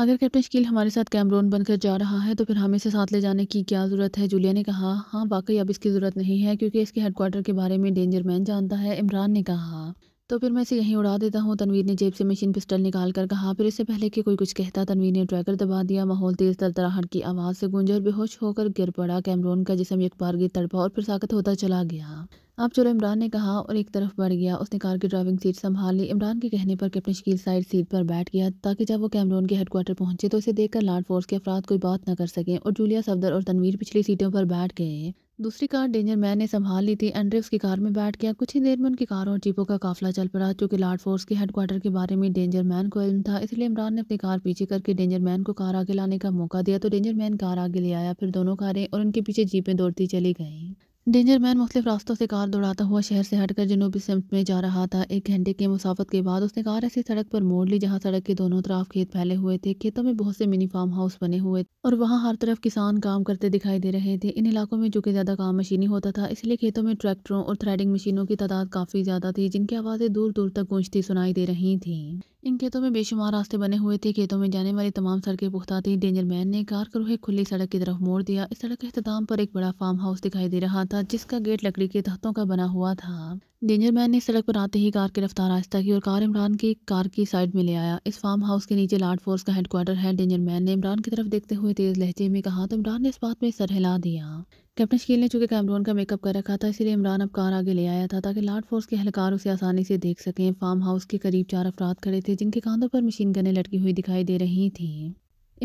अगर कैप्टन शकील हमारे साथ कैमरोन बनकर जा रहा है तो फिर हमें इसे साथ ले जाने की क्या ज़रूरत है जूलिया ने कहा हाँ वाकई अब इसकी ज़रूरत नहीं है क्योंकि इसके हेडक्वार्टर के बारे में डेंजर मैन जानता है इमरान ने कहा तो फिर मैं इसे यहीं उड़ा देता हूँ तनवीर ने जेब से मशीन पिस्टल निकाल कर कहा फिर इससे पहले कि कोई कुछ कहता तनवीर ने ट्रैकर दबा दिया माहौल तेज़ तरतराहट की आवाज़ से गूंजा और बेहोश होकर गिर पड़ा कैमरोन का जिसम एक गिर तड़पा और फिर साकत होता चला गया अब चलो इमरान ने कहा और एक तरफ बढ़ गया उसने कार की ड्राइविंग सीट संभाल ली इमरान के कहने पर कैप्टन शकील साइड सीट पर बैठ गया ताकि जब वो कैमरोन के हेडक्वार्टर पहुंचे तो उसे देखकर लाड फोर्स के अफराद कोई बात न कर सकें और जूलिया सफदर और तनवीर पिछली सीटों पर बैठ गए दूसरी कार डेंजर मैन ने संभाल ली थी एंड्रिक्स की कार में बैठ गया कुछ ही देर में उनकी कार और जीपों का काफिला चल पड़ा चूंकि लार्ड फोर्स के हेडक्वार्टर के बारे में डेंजर मैन को इल्म था इसलिए इमरान ने अपनी कार पीछे करके डेंजर मैन को कार आगे लाने का मौका दिया तो डेंजर मैन कार आगे ले आया फिर दोनों कारें और उनके पीछे जीपें दौड़ती चली गई डेंजर मैन मुख्तफ रास्तों से कार दौड़ाता हुआ शहर से हटकर जनूबी सिमट में जा रहा था एक घंटे के मुसाफत के बाद उसने कार ऐसी सड़क पर मोड़ ली जहां सड़क के दोनों तरफ खेत फैले हुए थे खेतों में बहुत से मिनी फार्म हाउस बने हुए और वहां हर तरफ किसान काम करते दिखाई दे रहे थे इन इलाकों में चूंकि ज़्यादा काम मशीनी होता था इसलिए खेतों में ट्रैक्टरों और थ्रेडिंग मशीनों की तादाद काफ़ी ज़्यादा थी जिनकी आवाज़ें दूर दूर तक गूंजती सुनाई दे रही थी इन खेतों में बेशुमार रास्ते बने हुए थे खेतों में जाने वाली तमाम सड़कें पुख्ता थी डेंजर मैन ने कार को रोहे खुली सड़क की तरफ मोड़ दिया इस सड़क के अख्ताम पर एक बड़ा फार्म हाउस दिखाई दे रहा था जिसका गेट लकड़ी के तहतों का बना हुआ था डेंजर मैन ने सड़क पर आते ही कार की रफ्तार आहिस्ता की और कार इमरान की कार की साइड में ले आया इस फार्म हाउस के नीचे लार्ड फोर्स का हेडक्वार्टर है डेंजर मैन ने इमरान की तरफ देखते हुए तेज लहजे में कहा तो इमरान ने इस बात में सर हिला दिया कैप्टन शकील ने चूंकि कैमरून का मेकअप कर रखा था इसलिए इमरान अब कार आगे ले आया था ताकि लाट फोर्स के अहलकार उसे आसानी से देख सकें फार्म हाउस के करीब चार अफराद खड़े थे जिनके कांधों पर मशीन गने लटकी हुई दिखाई दे रही थी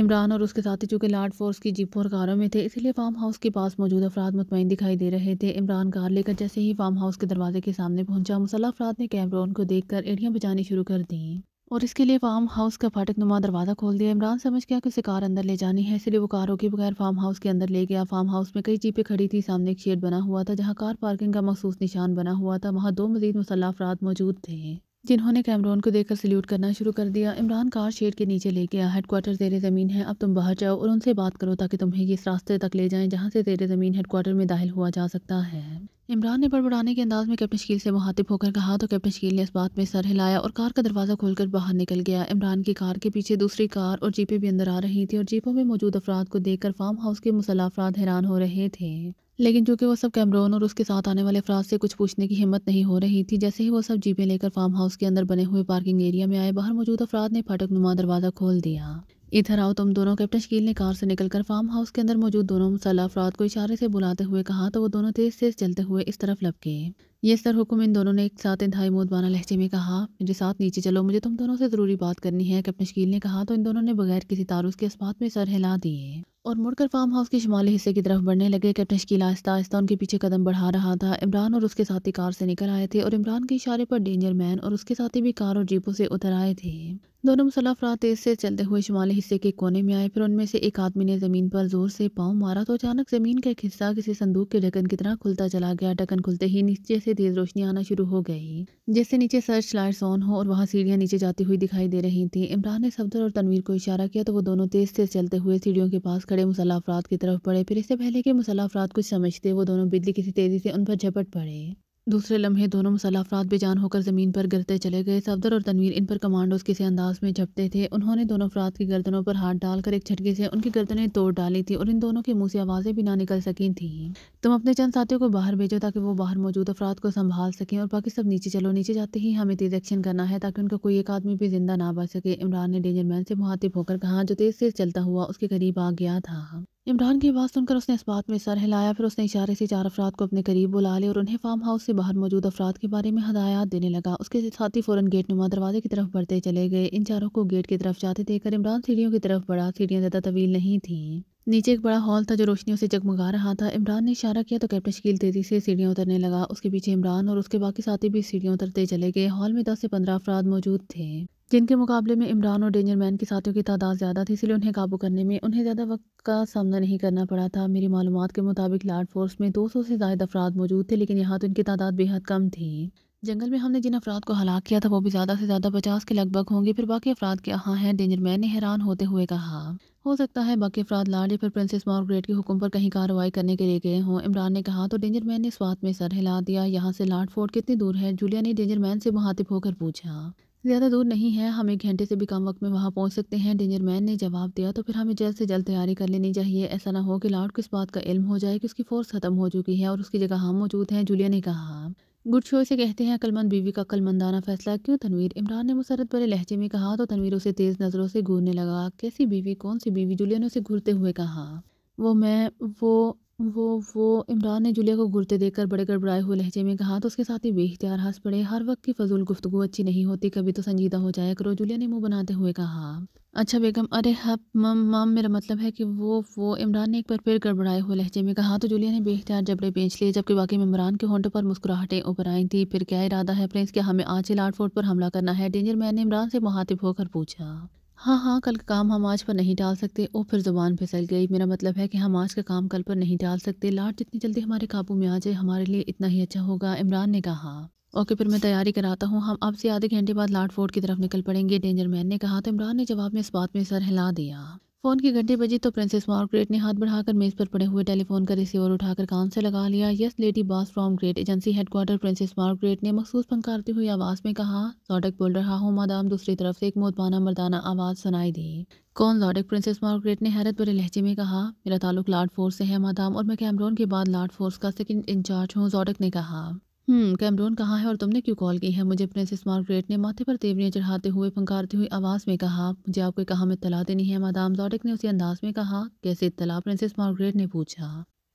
इमरान और उसके साथी चूंकि लाट फोर्स की जीपों और कारों में थे इसलिए फार्म हाउस के पास मौजूद अफराद मुतमिन दिखाई दे रहे थे इमरान कार लेकर जैसे ही फार्म हाउस के दरवाजे के सामने पहुंचा मुसल्ला अफराद ने कैमरून को देखकर एड़ियाँ बचानी शुरू कर दीं और इसके लिए फार्म हाउस का फाटक नुमा दरवाज़ा खोल दिया इमरान समझ गया कि उसे कार अंदर ले जानी है इसलिए वो कारों के बगैर फार्म हाउस के अंदर ले गया फार्म हाउस में कई जीपें खड़ी थी सामने एक शेड बना हुआ था जहाँ कार पार्किंग का मखसूस निशान बना हुआ था वहाँ दो मजीद मुसल्ह अफराद मौजूद थे जिन्होंने कैमरॉन को देखकर सल्यूट करना शुरू कर दिया इमरान कार शेड के नीचे ले गया हेडक्वार्टर तेरे ज़मीन है अब तुम बाहर जाओ और उनसे बात करो ताकि तुम्हें इस रास्ते तक ले जाएं जहां से तेरे ज़मीन हेडक्वार्टर में दाखिल हुआ जा सकता है इमरान ने बड़बड़ाने के अंदाज में कैप्टन शकील से मुहािब होकर कहा तो कैप्टन शकील ने इस बात में सर हिलाया और कार का दरवाज़ा खोलकर बाहर निकल गया इमरान की कार के पीछे दूसरी कार और जीपें भी अंदर आ रही थी और जीपों में मौजूद अफराद को देखकर फार्म हाउस के मुसल अफराद हैरान हो रहे थे लेकिन चूंकि वो सब कैमरोन और उसके साथ आने वाले अफराज से कुछ पूछने की हिम्मत नहीं हो रही थी जैसे ही वो सब जीपें लेकर फार्म हाउस के अंदर बने हुए पार्किंग एरिया में आए बाहर मौजूद अफराद ने फाटक नुमा दरवाज़ा खोल दिया इधर आओ तुम दोनों कैप्टन शकील ने कार से निकलकर फार्म हाउस के अंदर मौजूद दोनों मुसल्ला अफराद को इशारे से बुलाते हुए कहा तो वो दोनों तेज तेज चलते हुए इस तरफ लपके ये सर हुक्म इन दोनों ने एक साथ इंतहाई मोदबाना लहजे में कहा मेरे साथ नीचे चलो मुझे तुम दोनों से ज़रूरी बात करनी है कैप्टन शकील ने कहा तो इन दोनों ने बगैर किसी तारुस के इस्पात में सर हिला दिए और मुड़कर फार्म हाउस के शुमाली हिस्से की तरफ बढ़ने लगे कैप्टन शकील आहिस्ता आहिस्ता उनके पीछे कदम बढ़ा रहा था इमरान और उसके साथी कार से निकल आए थे और इमरान के इशारे पर डेंजर मैन और उसके साथी भी कार और जीपों से उतर आए थे दोनों मुसलफ तेज से चलते हुए शुमाली हिस्से के कोने में आए फिर उनमें से एक आदमी ने ज़मीन पर ज़ोर से पाँव मारा तो अचानक ज़मीन का एक हिस्सा किसी संदूक के ढक्कन की तरह खुलता चला गया ढक्कन खुलते ही नीचे से तेज़ रोशनी आना शुरू हो गई जिससे नीचे सर्च लाइट ऑन हो और वहाँ सीढ़ियाँ नीचे जाती हुई दिखाई दे रही थी इमरान ने सफदर और तनवीर को इशारा किया तो वो दोनों तेज़ से चलते हुए सीढ़ियों के पास खड़े मुसल अफराद की तरफ पड़े फिर इससे पहले के मुसल अफराद कुछ समझते वो दोनों बिजली किसी तेज़ी से उन पर झपट पड़े दूसरे लम्हे दोनों मसाला अफराद बेजान होकर ज़मीन पर गिरते चले गए सफदर और तनवीर इन पर कमांडोज किसी अंदाज में झपते थे उन्होंने दोनों अफराद की गर्दनों पर हाथ डालकर एक झटके से उनकी गर्दनें तोड़ डाली थी और इन दोनों के मुँह से आवाज़ें भी ना निकल सकी थीं तुम अपने चंद साथियों को बाहर भेजो ताकि वो बाहर मौजूद अफराद को संभाल सकें और बाकी सब नीचे चलो नीचे जाते ही हमें तेज एक्शन करना है ताकि उनका कोई एक आदमी भी जिंदा ना बच सके इमरान ने डेंजर मैन से मुहातिब होकर कहा जो तेज़ से चलता हुआ उसके करीब आ गया था इमरान की बात सुनकर उसने इस बात में सर हिलाया फिर उसने इशारे से चार अफराद को अपने करीब बुला लिया और उन्हें फार्म हाउस से बाहर मौजूद अफराद के बारे में हदायत देने लगा उसके साथ ही फ़ौरन गेट नुमा दरवाजे की तरफ बढ़ते चले गए इन चारों को गेट की तरफ जाते देखकर इमरान सीढ़ियों की तरफ बढ़ा सीढ़ियाँ ज़्यादा तवील नहीं थी नीचे एक बड़ा हॉल था जो रोशनियों से जगमगा रहा था इमरान ने इशारा किया तो कैप्टन शकील तेज़ी से सीढ़ियाँ उतरने लगा उसके पीछे इमरान और उसके बाकी साथी भी सीढ़ियाँ उतरते चले गए हॉल में दस से पंद्रह अफराद मौजूद थे जिनके मुकाबले में इमरान और डेंजर मैन के साथियों की तादाद ज़्यादा थी इसलिए उन्हें काबू करने में उन्हें ज़्यादा वक्त का सामना नहीं करना पड़ा था मेरी मालूम के मुताबिक लाड फोर्स में दो सौ से ज्यादा अफराद मौजूद थे लेकिन यहाँ तो इनकी तादाद बेहद कम थी जंगल में हमने जिन अफराद को हलाक किया था वो भी ज़्यादा से ज़्यादा पचास के लगभग होंगे फिर बाकी अफराद के यहाँ हैं डेंजर मैन ने हैरान होते हुए कहा हो सकता है बाकी अफराद लाड या फिर प्रिंसेस मार्गरेट के हुक्म पर कहीं कार्रवाई करने के लिए गए हों इमरान ने कहा तो डेंजर मैन ने स्वाद में सर हिला दिया यहाँ से लाड फोर्ट कितनी दूर है जूलिया ने डेंजर मैन से मुहातिब होकर पूछा ज़्यादा दूर नहीं है हम एक घंटे से भी कम वक्त में वहाँ पहुँच सकते हैं डेंजर मैन ने जवाब दिया तो फिर हमें जल्द से जल्द तैयारी कर लेनी चाहिए ऐसा ना हो कि लॉर्ड को इस बात का इल्म हो जाए कि उसकी फोर्स ख़त्म हो चुकी है और उसकी जगह हम मौजूद हैं जूलिया ने कहा गुड शो से कहते हैं अकलमंद बीवी का कलमंदाना फैसला क्यों तनवीर इमरान ने मुसरत बड़े लहजे में कहा तो तनवीर उसे तेज़ नज़रों से घूरने लगा कैसी बीवी कौन सी बीवी जूलिया ने उसे घूरते हुए कहा वो मैं वो वो वो इमरान ने जुलिया को घूरते देखकर बड़े गड़बड़ाए हुए लहजे में कहा तो उसके साथ ही बेहतियार हंस पड़े हर वक्त की फजूल गुफ्तगु अच्छी नहीं होती कभी तो संजीदा हो जाया करो जुलिया ने मुंह बनाते हुए कहा अच्छा बेगम अरे हप मम मम मेरा मतलब है कि वो वो इमरान ने एक बार फिर गड़बड़ाए हुए लहजे में कहा तो जुलिया ने बेहतियार जबड़े बेच लिए जबकि बाकी इमरान के होंटों पर मुस्कुराहटें उभर आई थी फिर क्या इरादा है प्रिंस क्या हमें आज ही लाट पर हमला करना है डेंजर मैन ने इमरान से मुहातिब होकर पूछा हाँ हाँ कल का काम हम आज पर नहीं डाल सकते ओ फिर ज़ुबान फिसल गई मेरा मतलब है कि हम आज का काम कल पर नहीं डाल सकते लाट जितनी जल्दी हमारे काबू में आ जाए हमारे लिए इतना ही अच्छा होगा इमरान ने कहा ओके फिर मैं तैयारी कराता हूँ हम अब से आधे घंटे बाद लाट फोर्ट की तरफ निकल पड़ेंगे डेंजर मैन ने कहा तो इमरान ने जवाब में इस बात में सर हिला दिया फ़ोन की घंटी बजी तो प्रिंसेस मार्ग्रेट ने हाथ बढ़ाकर मेज़ पर पड़े हुए टेलीफोन का रिसीवर उठाकर कान से लगा लिया yes lady boss from Great Agency headquarter Princess Margaret ने मखसूस फंकारती हुई आवाज़ में कहा जॉडक बोल रहा हूँ मादाम दूसरी तरफ से एक मोतबाना मर्दाना आवाज़ सुनाई दी कौन जॉडक प्रिंसेस मार्ग्रेट ने हैरत भरे लहजे में कहा मेरा ताल्लुक लार्ड फोर्स से है मादाम और मैं कैमरोन के बाद लार्ड फोर्स का सेकंड इंचार्ज हूँ जॉडक ने कहा हम्म, कैमरून कहाँ है और तुमने क्यों कॉल की है मुझे प्रिंसेस ग्रेट ने माथे पर तेवरियाँ चढ़ाते हुए फंकारती हुई आवाज़ में कहा मुझे आपको कहा मैं तला देनी है मादाम जॉडिक ने उसी अंदाज में कहा कैसे इतला प्रिंसेस मार्ग्रेट ने पूछा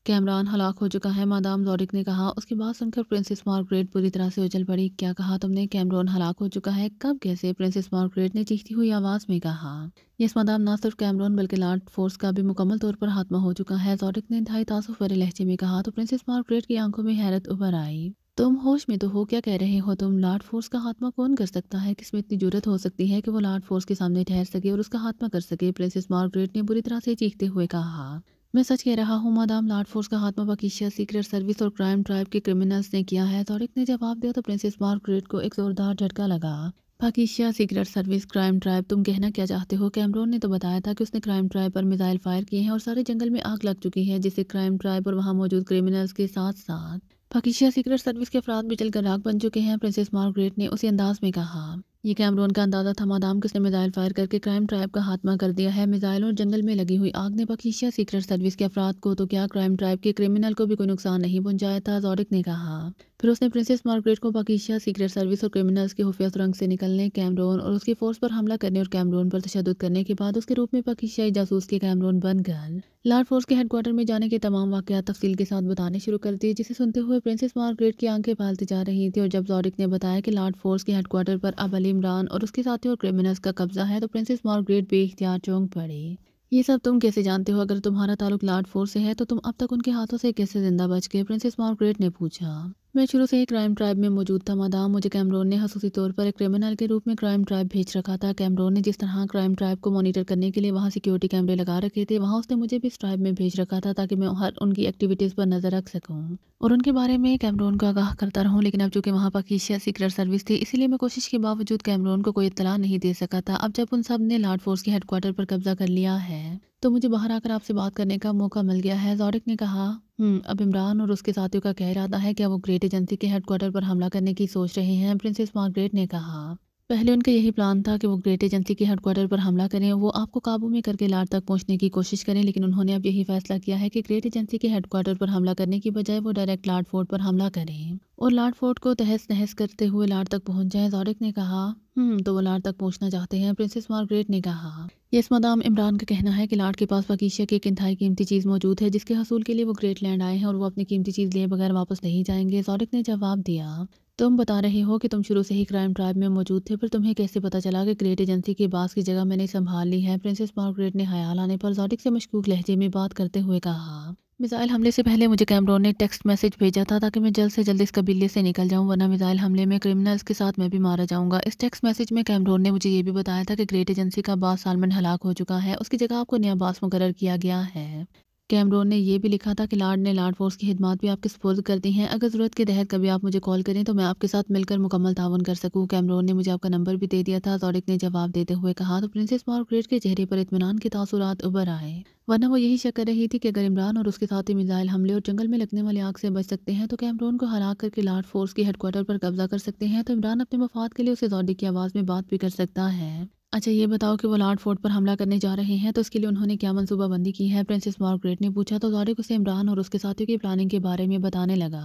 कैमरान हलाक हो चुका है मादाम जॉडिक ने कहा उसकी बात सुनकर प्रिंसेस मार्ग्रेट बुरी तरह से उछल पड़ी क्या कहा तुमने कैमरॉन हलाक हो चुका है कब कैसे प्रिंसेस मार्ग्रेट ने चीखती हुई आवाज़ में कहा यस मादाम न सिर्फ कैमरोन बल्कि लार्ड फोर्स का भी मुकम्मल तौर पर खात्मा हो चुका है जॉडिक ने ढाई तासुफ वाले लहजे में कहा तो प्रिंसेस मार्ग्रेट की आंखों में हैरत उभर आई तुम होश में तो हो क्या कह रहे हो तुम लार्ड फोर्स का हाथमा कौन कर सकता है किसमें इतनी जरूरत हो सकती है कि वो लार्ड फोर्स के सामने ठहर सके और उसका हाथमा कर सके प्रिंसेस मार्गरेट ने बुरी तरह से चीखते हुए कहा मैं सच कह रहा हूँ मादाम लार्ड फोर्स का हाथमा पाकिस्तान सीक्रेट सर्विस और क्राइम ट्राइब के क्रिमिनल्स ने किया है तौरिक ने जवाब दिया तो प्रिंसेस मार्गरेट को एक जोरदार झटका लगा Pakistan secret service Crime Tribe तुम कहना क्या चाहते हो कैमरोन ने तो बताया था कि उसने क्राइम ट्राइब पर मिसाइल फायर किए हैं और सारे जंगल में आग लग चुकी है जिससे क्राइम ट्राइब और वहाँ मौजूद क्रिमिनल्स के साथ साथ पाकिस्तान सीक्रेट सर्विस के अफराद बिजल गराक बन चुके हैं प्रिंसेस मार्गरेट ने उसी अंदाज में कहा यह कैमरून का अंदाजा था मादाम किसने मिज़ाइल फायर करके क्राइम ट्राइब का खात्मा कर दिया है मिज़ाइल और जंगल में लगी हुई आग ने पखीशिया सीक्रेट सर्विस के अफराद को तो क्या क्राइम ट्राइब के क्रिमिनल को भी कोई नुकसान नहीं पहुंचाया था जॉरिक ने कहा फिर उसने प्रिंसेस मार्गरेट को पाकिस्तान सीक्रेट सर्विस और क्रिमिनल्स के खुफिया सुरंग से निकलने कैमरोन और उसकी फोर्स पर हमला करने और कैमरोन पर तशद करने के बाद उसके रूप में पाकिस्तानी जासूस के कैमरोन बन गए लार्ड फोर्स के हेडक्वार्टर में जाने के तमाम वाकत तफसील के साथ बताने शुरू कर दिए जिसे सुनते हुए प्रिंसेस मार्गरेट की आंखें पालती जा रही थी और जब जॉरिक ने बताया कि लार्ड फोर्स के हेडक्वार्टर पर अब अली इमरान और उसके साथियों और क्रिमिनल्स का कब्जा है तो प्रिंसेस मार्गरेट बेख्तियार चौंक पड़ी ये सब तुम कैसे जानते हो अगर तुम्हारा ताल्लुक लार्ड फोर्स से है तो तुम अब तक उनके हाथों से कैसे जिंदा बच गए प्रिंसेस मार्गरेट ने पूछा मैं शुरू से ही क्राइम ट्राइब में मौजूद था मदाम मुझे कैमरोन ने खसूसी तौर पर एक क्रिमिनल के रूप में क्राइम ट्राइब भेज रखा था कैमरोन ने जिस तरह क्राइम ट्राइब को मॉनिटर करने के लिए वहाँ सिक्योरिटी कैमरे लगा रखे थे वहाँ उसने मुझे भी इस ट्राइब में भेज रखा था ताकि मैं हर उनकी एक्टिविटीज़ पर नज़र रख सकूँ और उनके बारे में कैमरोन को आगाह करता रहूँ लेकिन अब चूँकि वहाँ पाकिशिया सीक्रेट सर्विस थी इसीलिए मैं कोशिश के बावजूद कैमरोन को कोई इतला नहीं दे सका था अब जब उन सब ने लाड फोर्स के हेडकोार्टर पर कब्जा कर लिया है तो मुझे बाहर आकर आपसे बात करने का मौका मिल गया है जॉरिक ने कहा हम्म, अब इमरान और उसके साथियों का कह रहा है कि वो ग्रेट एजेंसी के हेडक्वार्टर पर हमला करने की सोच रहे हैं प्रिंसेस मार्गरेट ने कहा पहले उनका यही प्लान था कि वो ग्रेट एजेंसी के हेडक्वार्टर पर हमला करें वो आपको काबू में करके लाड तक पहुंचने की कोशिश करें लेकिन उन्होंने अब यही फैसला किया है कि ग्रेट एजेंसी के हेडक्वार्टर पर हमला करने की बजाय वो डायरेक्ट लार्ड फोर्ट पर हमला करें और लाड फोर्ट को तहस नहस करते हुए लाड तक पहुंच जाए जॉरिक ने कहा हम्म, तो वो लाड तक पहुंचना चाहते हैं प्रिंसेस मार्गरेट ने कहा यस मदाम इमरान का कहना है कि लाड के पास वकीशिया की एक इंतहाई कीमती चीज़ मौजूद है जिसके हसूल के लिए वो ग्रेट लैंड आए हैं और वो अपनी कीमती चीज़ लिए बगैर वापस नहीं जाएंगे जॉरिक ने जवाब दिया तुम बता रहे हो कि तुम शुरू से ही क्राइम ट्राइब में मौजूद थे पर तुम्हें कैसे पता चला कि ग्रेट एजेंसी की बास की जगह मैंने संभाल ली है प्रिंसेस मार्गरेट ने हयाल आने पर जॉडिक से मशकूक लहजे में बात करते हुए कहा मिसाइल हमले से पहले मुझे कैमरोन ने टेक्स्ट मैसेज भेजा था ताकि मैं जल्द से जल्द इस कबीले से निकल जाऊं वरना मिसाइल हमले में क्रिमिनल्स के साथ मैं भी मारा जाऊंगा इस टेक्स्ट मैसेज में कैमरोन ने मुझे ये भी बताया था कि ग्रेट एजेंसी का बास सालमन हलाक हो चुका है उसकी जगह आपको नया बास मुकर किया गया है कैमरोन ने यह भी लिखा था कि लार्ड ने लाड फोर्स की खिदमत भी आपके सपोर्ट कर दी हैं अगर ज़रूरत के तहत कभी आप मुझे कॉल करें तो मैं आपके साथ मिलकर मुकम्मल तावन कर सकूँ कैमरोन ने मुझे आपका नंबर भी दे दिया था जॉरिक ने जवाब देते हुए कहा तो प्रिंसेस मार्ग्रेट के चेहरे पर इतमान के तासुरात उभर आए वरना वो यही शक कर रही थी कि अगर इमरान और उसके साथ ही मिजाइल हमले और जंगल में लगने वाली आग से बच सकते हैं तो कैमरोन को हरा करके लार्ड फोर्स की हेडक्वार्टर पर कब्जा कर सकते हैं तो इमरान अपने मफाद के लिए उसे जॉर्डी की आवाज़ में बात भी कर सकता है अच्छा ये बताओ कि वो लॉर्ड फोर्ट पर हमला करने जा रहे हैं तो इसके लिए उन्होंने क्या मनसूबाबंदी की है प्रिंसेस मार्गरेट ने पूछा तो जारिक उसे इमरान और उसके साथियों की प्लानिंग के बारे में बताने लगा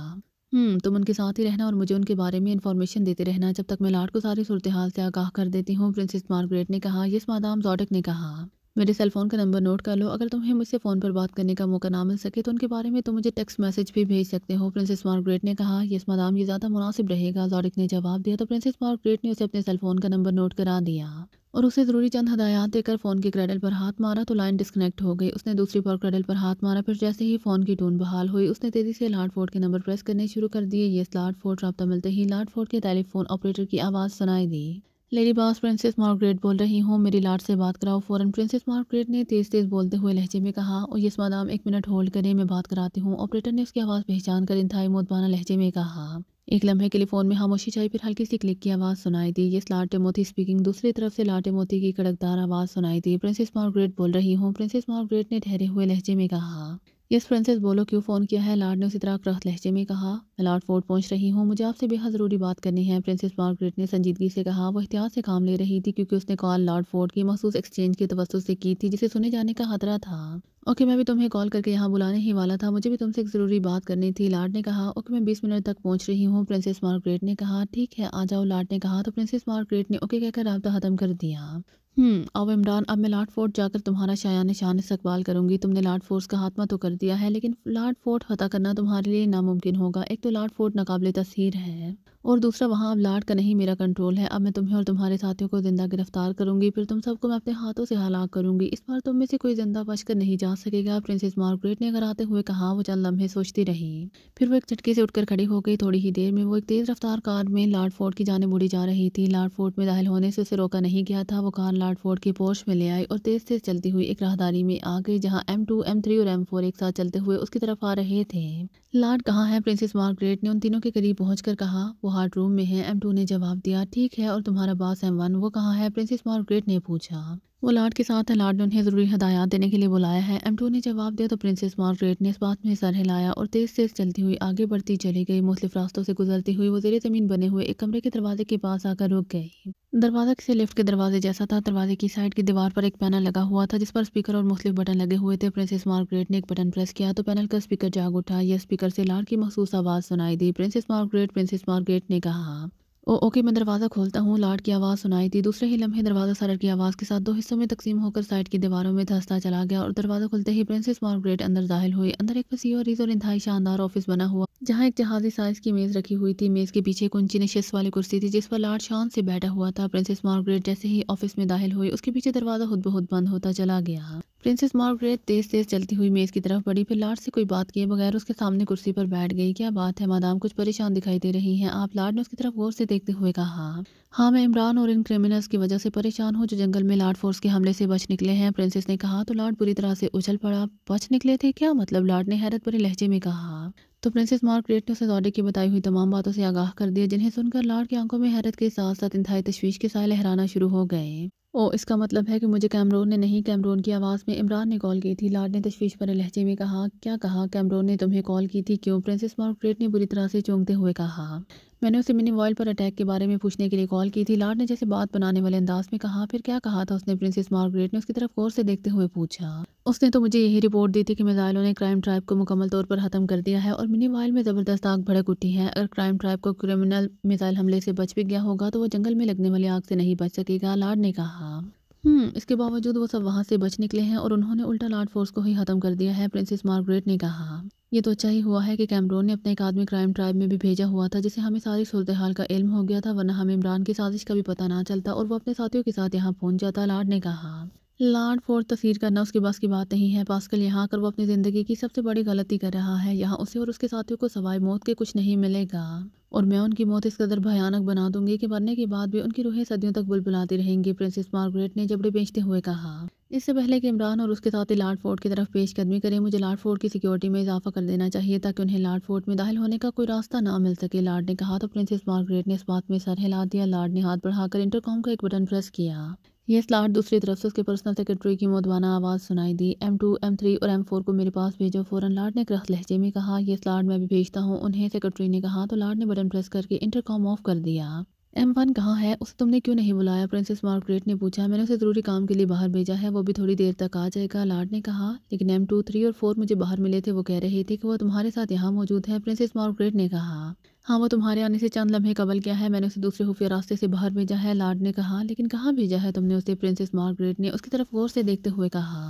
हम्म, तुम उनके साथ ही रहना और मुझे उनके बारे में इन्फॉर्मेशन देते रहना जब तक मैं लॉर्ड को सारी सूरत हाल से आगाह कर देती हूँ प्रिंसेस मार्गरेट ने कहा यस मादाम जॉडक ने कहा मेरे सेल फ़ोन का नंबर नोट कर लो अगर तुम्हें मुझसे फ़ोन पर बात करने का मौका ना मिल सके तो उनके बारे में तुम मुझे टेक्स्ट मैसेज भी भेज सकते हो प्रिंसेस मार्गरेट ने कहा यस मादाम ये ज़्यादा मुनासिब रहेगा जॉरिक ने जवाब दिया तो प्रिंसेस मार्गरेट ने उसे अपने सेल फ़ोन का नंबर नोट करा दिया और उसे ज़रूरी चंद हदायत देकर फ़ोन के क्रेडल पर हाथ मारा तो लाइन डिस्कनेक्ट हो गई उसने दूसरी बार क्रेडल पर हाथ मारा फिर जैसे ही फ़ोन की टोन बहाल हुई उसने तेज़ी से लार्ड फोर्ड के नंबर प्रेस करने शुरू कर दिए ये लार्ड फोर्ड रबता मिलते ही लार्ड फोर्ड के टेलीफोन ऑपरेटर की आवाज़ सुनाई दी लेडी बॉस प्रिंसेस मार्गरेट बोल रही हूँ मेरी लाट से बात कराओ फ़ौरन प्रिंसेस मार्गरेट ने तेज़ तेज़ बोलते हुए लहजे में कहा और यस मादाम एक मिनट होल्ड करें मैं बात कराती हूँ ऑपरेटर ने उसकी आवाज़ पहचान कर इंतहाई मोतबाना लहजे में कहा एक लम्हे के लिए फ़ोन में खामोशी छाई फिर हल्की सी क्लिक की आवाज़ सुनाई दी ये लाटे मोती स्पीकिंग दूसरी तरफ से लाटे मोती की कड़कदार आवाज़ सुनाई दी प्रिंसेस मार्गरेट बोल रही हूँ प्रिंसेस मार्गरेट ने ठहरे हुए लहजे में कहा यस फ्रेंसिस बोलो क्यों फ़ोन किया है लॉर्ड ने उसी तरह क्रस्त लहजे में कहा मैं लॉर्ड फोर्ट पहुंच रही हूं मुझे आपसे बेहद ज़रूरी बात करनी है प्रिंसेस मार्गरेट ने संजीदगी से कहा वो एहतियात से काम ले रही थी क्योंकि उसने कॉल लॉर्ड फोर्ट की मखसूस एक्सचेंज के तवसत से की थी जिसे सुने जाने का खतरा था ओके मैं भी तुम्हें कॉल करके यहाँ बुलाने ही वाला था मुझे भी तुमसे एक ज़रूरी बात करनी थी लार्ड ने कहा ओके मैं बीस मिनट तक पहुँच रही हूँ प्रिंसेस मार्गरेट ने कहा ठीक है आ जाओ लार्ड ने कहा तो प्रिंसेस मार्गरेट ने ओके कहकर रबता ख़त्म कर दिया हम्म, अब इमरान अब मैं लाट फोर्ट जाकर तुम्हारा शायान निशान इस्तकबाल करूंगी तुमने लाट फोर्स का हाथमा तो कर दिया है लेकिन लाट फोर्ट फतह करना तुम्हारे लिए नामुमकिन होगा एक तो लाट फोर्ट नाकबले तस्हीर है और दूसरा वहाँ अब लाट का नहीं मेरा कंट्रोल है अब मैं तुम्हें और तुम्हारे साथियों को जिंदा गिरफ्तार करूंगी फिर तुम सबको मैं अपने हाथों से हलाक करूंगी इस बार तुम में से कोई जिंदा बचकर नहीं जा सकेगा प्रिंसेस मार्गरेट ने आते हुए कहा वो चंद लम्हे सोचती रही फिर वो एक झटके से उठकर खड़ी हो गई थोड़ी ही देर में वो एक तेज रफ्तार कार में लाट फोर्ट की जाने मुड़ी जा रही थी लाट फोर्ट में दाहल होने से उसे रोका नहीं गया था वो कार स्टार्टफोर्ड की पोर्श में ले आई और तेज़ तेज़ चलती हुई एक राहदारी में आ गई जहां एम टू एम थ्री और एम फोर एक साथ चलते हुए उसकी तरफ आ रहे थे लाड कहाँ है प्रिंसेस मार्गरेट ने उन तीनों के करीब पहुँच कहा वो हार्ट रूम में है एम टू ने जवाब दिया ठीक है और तुम्हारा बास एम वन वो कहाँ है प्रिंसेस मार्गरेट ने पूछा वो लॉर्ड के साथ है लॉर्ड ने उन्हें ज़रूरी हदायत देने के लिए बुलाया है एम टू ने जवाब दिया तो प्रिंसेस मार्गरेट ने इस बात में सर हिलाया और तेज़ तेज़ चलती हुई आगे बढ़ती चली गई मुख्तफ रास्तों से गुजरती हुई वो जेर ज़मीन बने हुए एक कमरे के दरवाजे के पास आकर रुक गई दरवाज़ा किसी लिफ्ट के दरवाजे जैसा था दरवाजे की साइड की दीवार पर एक पैनल लगा हुआ था जिस पर स्पीकर और मुख्तु बटन लगे हुए थे प्रिंसेस मार्गरेट ने एक बटन प्रेस किया तो पैनल का स्पीकर जाग उठा यह स्पीकर से लार्ड की मखसूस आवाज़ सुनाई दी प्रिंसेस मार्गरेट प्रिंसेस मार्गरेट ने कहा ओके मैं दरवाज़ा खोलता हूँ लाट की आवाज़ सुनाई थी दूसरे ही लम्हे दरवाज़ा सरर की आवाज़ के साथ दो हिस्सों में तकसीम होकर साइड की दीवारों में धंसता चला गया और दरवाज़ा खुलते ही प्रिंसेस मार्गरेट अंदर दाखिल हुई अंदर एक वसी और रीज और इंतहाई शानदार ऑफिस बना हुआ जहाँ एक जहाजी साइज की मेज़ रखी हुई थी मेज़ के पीछे कुंची नशस्त वाली कुर्सी थी जिस पर लाट शान से बैठा हुआ था प्रिंसेस मार्गरेट जैसे ही ऑफिस में दाखिल हुई उसके पीछे दरवाज़ा खुद बहुत बंद होता चला गया प्रिंसेस मार्गरेट तेज़ तेज़ चलती हुई मेज़ की तरफ बड़ी फिर लाट से कोई बात किए बगैर उसके सामने कुर्सी पर बैठ गई क्या बात है मादाम कुछ परेशान दिखाई दे रही हैं आप लाट ने उसकी तरफ गौर से देखते हुए कहा हाँ मैं इमरान और इन क्रिमिनल्स की वजह से परेशान हूँ जो जंगल में लॉर्ड फोर्स के हमले से बच निकले हैं प्रिंसेस ने कहा तो लॉर्ड बुरी तरह से उछल पड़ा बच निकले थे क्या मतलब लॉर्ड ने हैरत भरे लहजे में कहा तो प्रिंसेस मार्गरेट ने उसे दौरे की बताई हुई तमाम बातों से आगाह कर दिया जिन्हें सुनकर लॉर्ड की आंखों में हैरत के साथ साथ इंतहाई तशवीश के साय लहराना शुरू हो गए ओ इसका मतलब है कि मुझे कैमरोन ने नहीं कैमरोन की आवाज़ में इमरान ने कॉल की थी लाड ने तशवीश भरे लहजे में कहा क्या कहा कैमरोन ने तुम्हें कॉल की थी क्यों प्रिंसेस मार्क्रेट ने बुरी तरह से चौंकते हुए कहा मैंने उसे मिनी वॉयल पर अटैक के बारे में पूछने के लिए कॉल की थी लार्ड ने जैसे बात बनाने वाले अंदाज में कहा फिर क्या कहा था उसने प्रिंसेस मार्गरेट ने उसकी तरफ गौर से देखते हुए पूछा उसने तो मुझे यही रिपोर्ट दी थी कि मिजाइलों ने क्राइम ट्राइब को मुकम्मल तौर पर ख़त्म कर दिया है और मिनी वॉयल में ज़बरदस्त आग भड़क उठी है अगर क्राइम ट्राइब को क्रिमिनल मिसाइल हमले से बच भी गया होगा तो वो जंगल में लगने वाली आग से नहीं बच सकेगा लार्ड ने कहा हम्म, इसके बावजूद वो सब वहां से बच निकले हैं और उन्होंने उल्टा लार्ड फोर्स को ही ख़त्म कर दिया है प्रिंसेस मार्गरेट ने कहा ये तो अच्छा ही हुआ है कि कैमरोन ने अपने एक आदमी क्राइम ट्राइब में भी भेजा हुआ था जिसे हमें सारी सूरत हाल का इल्म हो गया था वरना हमें इमरान की साजिश का भी पता ना चलता और वो अपने साथियों के साथ यहाँ पहुंच जाता लार्ड ने कहा लार्ड फॉर तस्वीर करना उसके पास की बात नहीं है पास्कल यहाँ आकर वो अपनी ज़िंदगी की सबसे बड़ी गलती कर रहा है यहाँ उसे और उसके साथियों को सवाई मौत के कुछ नहीं मिलेगा और मैं उनकी मौत इस कदर भयानक बना दूंगी कि मरने के बाद भी उनकी रूहें सदियों तक बुलबुलाती रहेंगी प्रिंसेस मार्गरेट ने जबड़े बेचते हुए कहा इससे पहले कि इमरान और उसके साथ लार्ड फोर्ट की तरफ पेश कदमी करें मुझे लार्ड फोर्ट की सिक्योरिटी में इजाफा कर देना चाहिए ताकि उन्हें लार्ड फोर्ट में दाखिल होने का कोई रास्ता ना मिल सके लार्ड ने कहा तो प्रिंसेस मार्गरेट ने इस बात में सर हिला दिया लार्ड ने हाथ बढ़ाकर इंटरकॉम का एक बटन प्रेस किया ये स्लाट दूसरी तरफ से उसके पर्सनल सेक्रेटरी की मौदवाना आवाज़ सुनाई दी एम टू एम थ्री और एम फोर को मेरे पास भेजो फ़ौरन लाट ने क्रस लहजे में कहा यह स्लाट मैं भी भेजता हूँ उन्हें सेक्रेटरी ने कहा तो लाट ने बटन प्रेस करके इंटरकॉम ऑफ कर दिया एम वन कहाँ है उसे तुमने क्यों नहीं बुलाया प्रिंसेस मार्गरेट ने पूछा मैंने उसे ज़रूरी काम के लिए बाहर भेजा है वो भी थोड़ी देर तक आ जाएगा लाट ने कहा लेकिन एम टू थ्री और फोर मुझे बाहर मिले थे वो कह रहे थे कि वो तुम्हारे साथ यहाँ मौजूद है प्रिंसेस मार्गरेट ने कहा हाँ वो तुम्हारे आने से चंद लम्हे कबल गया है मैंने उसे दूसरे खुफिया रास्ते से बाहर भेजा है लार्ड ने कहा लेकिन कहाँ भेजा है तुमने उसे प्रिंसेस मार्गरेट ने उसकी तरफ गौर से देखते हुए कहा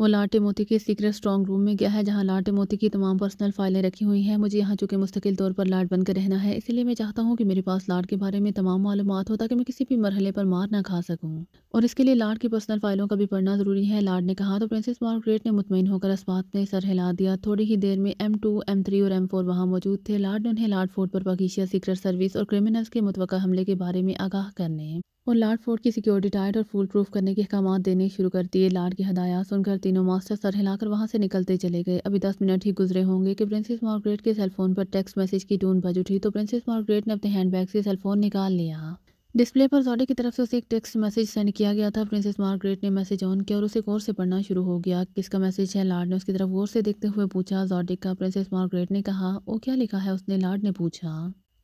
वो लाटे मोती के सीक्रेट स्ट्रॉन्ग रूम में गया है जहाँ लाटे मोती की तमाम पर्सनल फाइलें रखी हुई हैं मुझे यहाँ चूँकि मुस्तकिल तौर पर लाट बनकर रहना है इसलिए मैं चाहता हूँ कि मेरे पास लाट के बारे में तमाम मालूम हो ताकि मैं किसी भी मरहले पर मार ना खा सकूँ और इसके लिए लाट की पर्सनल फाइलों का भी पढ़ना ज़रूरी है लाट ने कहा तो प्रिंसेस मार्ग्रेट ने मुतमिन होकर इस ने सर हिला दिया थोड़ी ही देर में एम टू एम थ्री और एम फोर वहाँ मौजूद थे लाट ने उन्हें लाट फोर्ट पर पाकिशिया सीक्रेट सर्विस और क्रिमिनल्स के मुतव हमले के बारे में आगाह करने और लार्ड फोर्ड की सिक्योरिटी टाइट और फूल प्रूफ करने के अहकाम देने शुरू कर दिए लार्ड की हदायत सुनकर तीनों मास्टर सर हिलाकर वहाँ से निकलते चले गए अभी दस मिनट ही गुजरे होंगे कि प्रिंसेस मार्गरेट के सेलफोन पर टेक्स्ट मैसेज की टून बज उठी तो प्रिंसेस मार्गरेट ने अपने हैंडबैग से सेलफोन निकाल लिया डिस्प्ले पर जॉडी की तरफ से उसे एक टेक्स्ट मैसेज सेंड किया गया था प्रिंसेस मार्गरेट ने मैसेज ऑन किया और उसे गौर से पढ़ना शुरू हो गया किसका मैसेज है लार्ड ने उसकी तरफ गौर से देखते हुए पूछा जॉडी का प्रिंसेस मार्गरेट ने कहा वो क्या लिखा है उसने लार्ड ने पूछा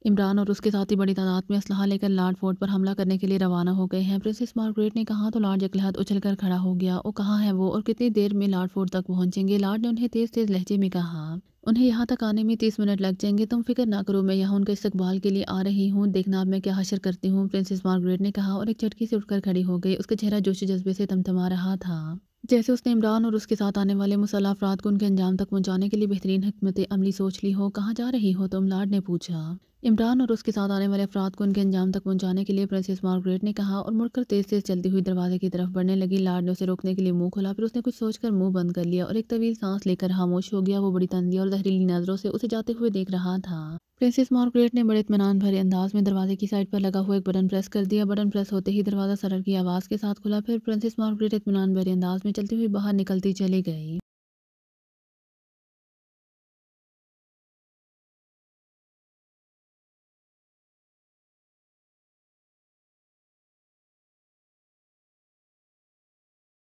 इमरान और उसके साथ ही बड़ी तादाद में असलाह लेकर लॉर्ड फोर्ट पर हमला करने के लिए रवाना हो गए हैं प्रिंसेस मार्गरेट ने कहा तो लॉर्ड जकलहत उछल कर खड़ा हो गया और कहा है वो और कितनी देर में लॉर्ड फोर्ट तक पहुँचेंगे लॉर्ड ने उन्हें तेज़ तेज़ लहजे में कहा उन्हें यहाँ तक आने में तीस मिनट लग जाएंगे तुम फिक्र ना करो मैं यहाँ उनके इस्तेबाल के लिए आ रही हूँ देखना अब मैं क्या हशर करती हूँ प्रिंसेस मार्गरेट ने कहा और एक चटकी से उठकर खड़ी हो गई उसका चेहरा जोश जज्बे से तमतमा रहा था जैसे उसने इमरान और उसके साथ आने वाले मुसल्ह अफराद को उनके अंजाम तक पहुँचाने के लिए बेहतरीन हमत अमली सोच ली हो कहाँ जा रही हो तुम लाड ने पूछा इमरान और उसके साथ आने वाले अफराद को उनके अंजाम तक पहुंचाने के लिए प्रिंसेस मार्गरेट ने कहा और मुड़कर तेज़ तेज़ चलती हुई दरवाजे की तरफ बढ़ने लगी लाड ने उसे रोकने के लिए मुंह खोला फिर उसने कुछ सोचकर मुंह बंद कर लिया और एक तवील सांस लेकर खामोश हो गया वो बड़ी तंदी और जहरीली नज़रों से उसे जाते हुए देख रहा था प्रिंसेस मार्गरेट ने बड़े इतमान भरे अंदाज में दरवाजे की साइड पर लगा हुआ एक बटन प्रेस कर दिया बटन प्रेस होते ही दरवाज़ा सरल की आवाज़ के साथ खुला फिर प्रिंसेस मार्गरेट इतमान भरे अंदाज में चलती हुई बाहर निकलती चली गई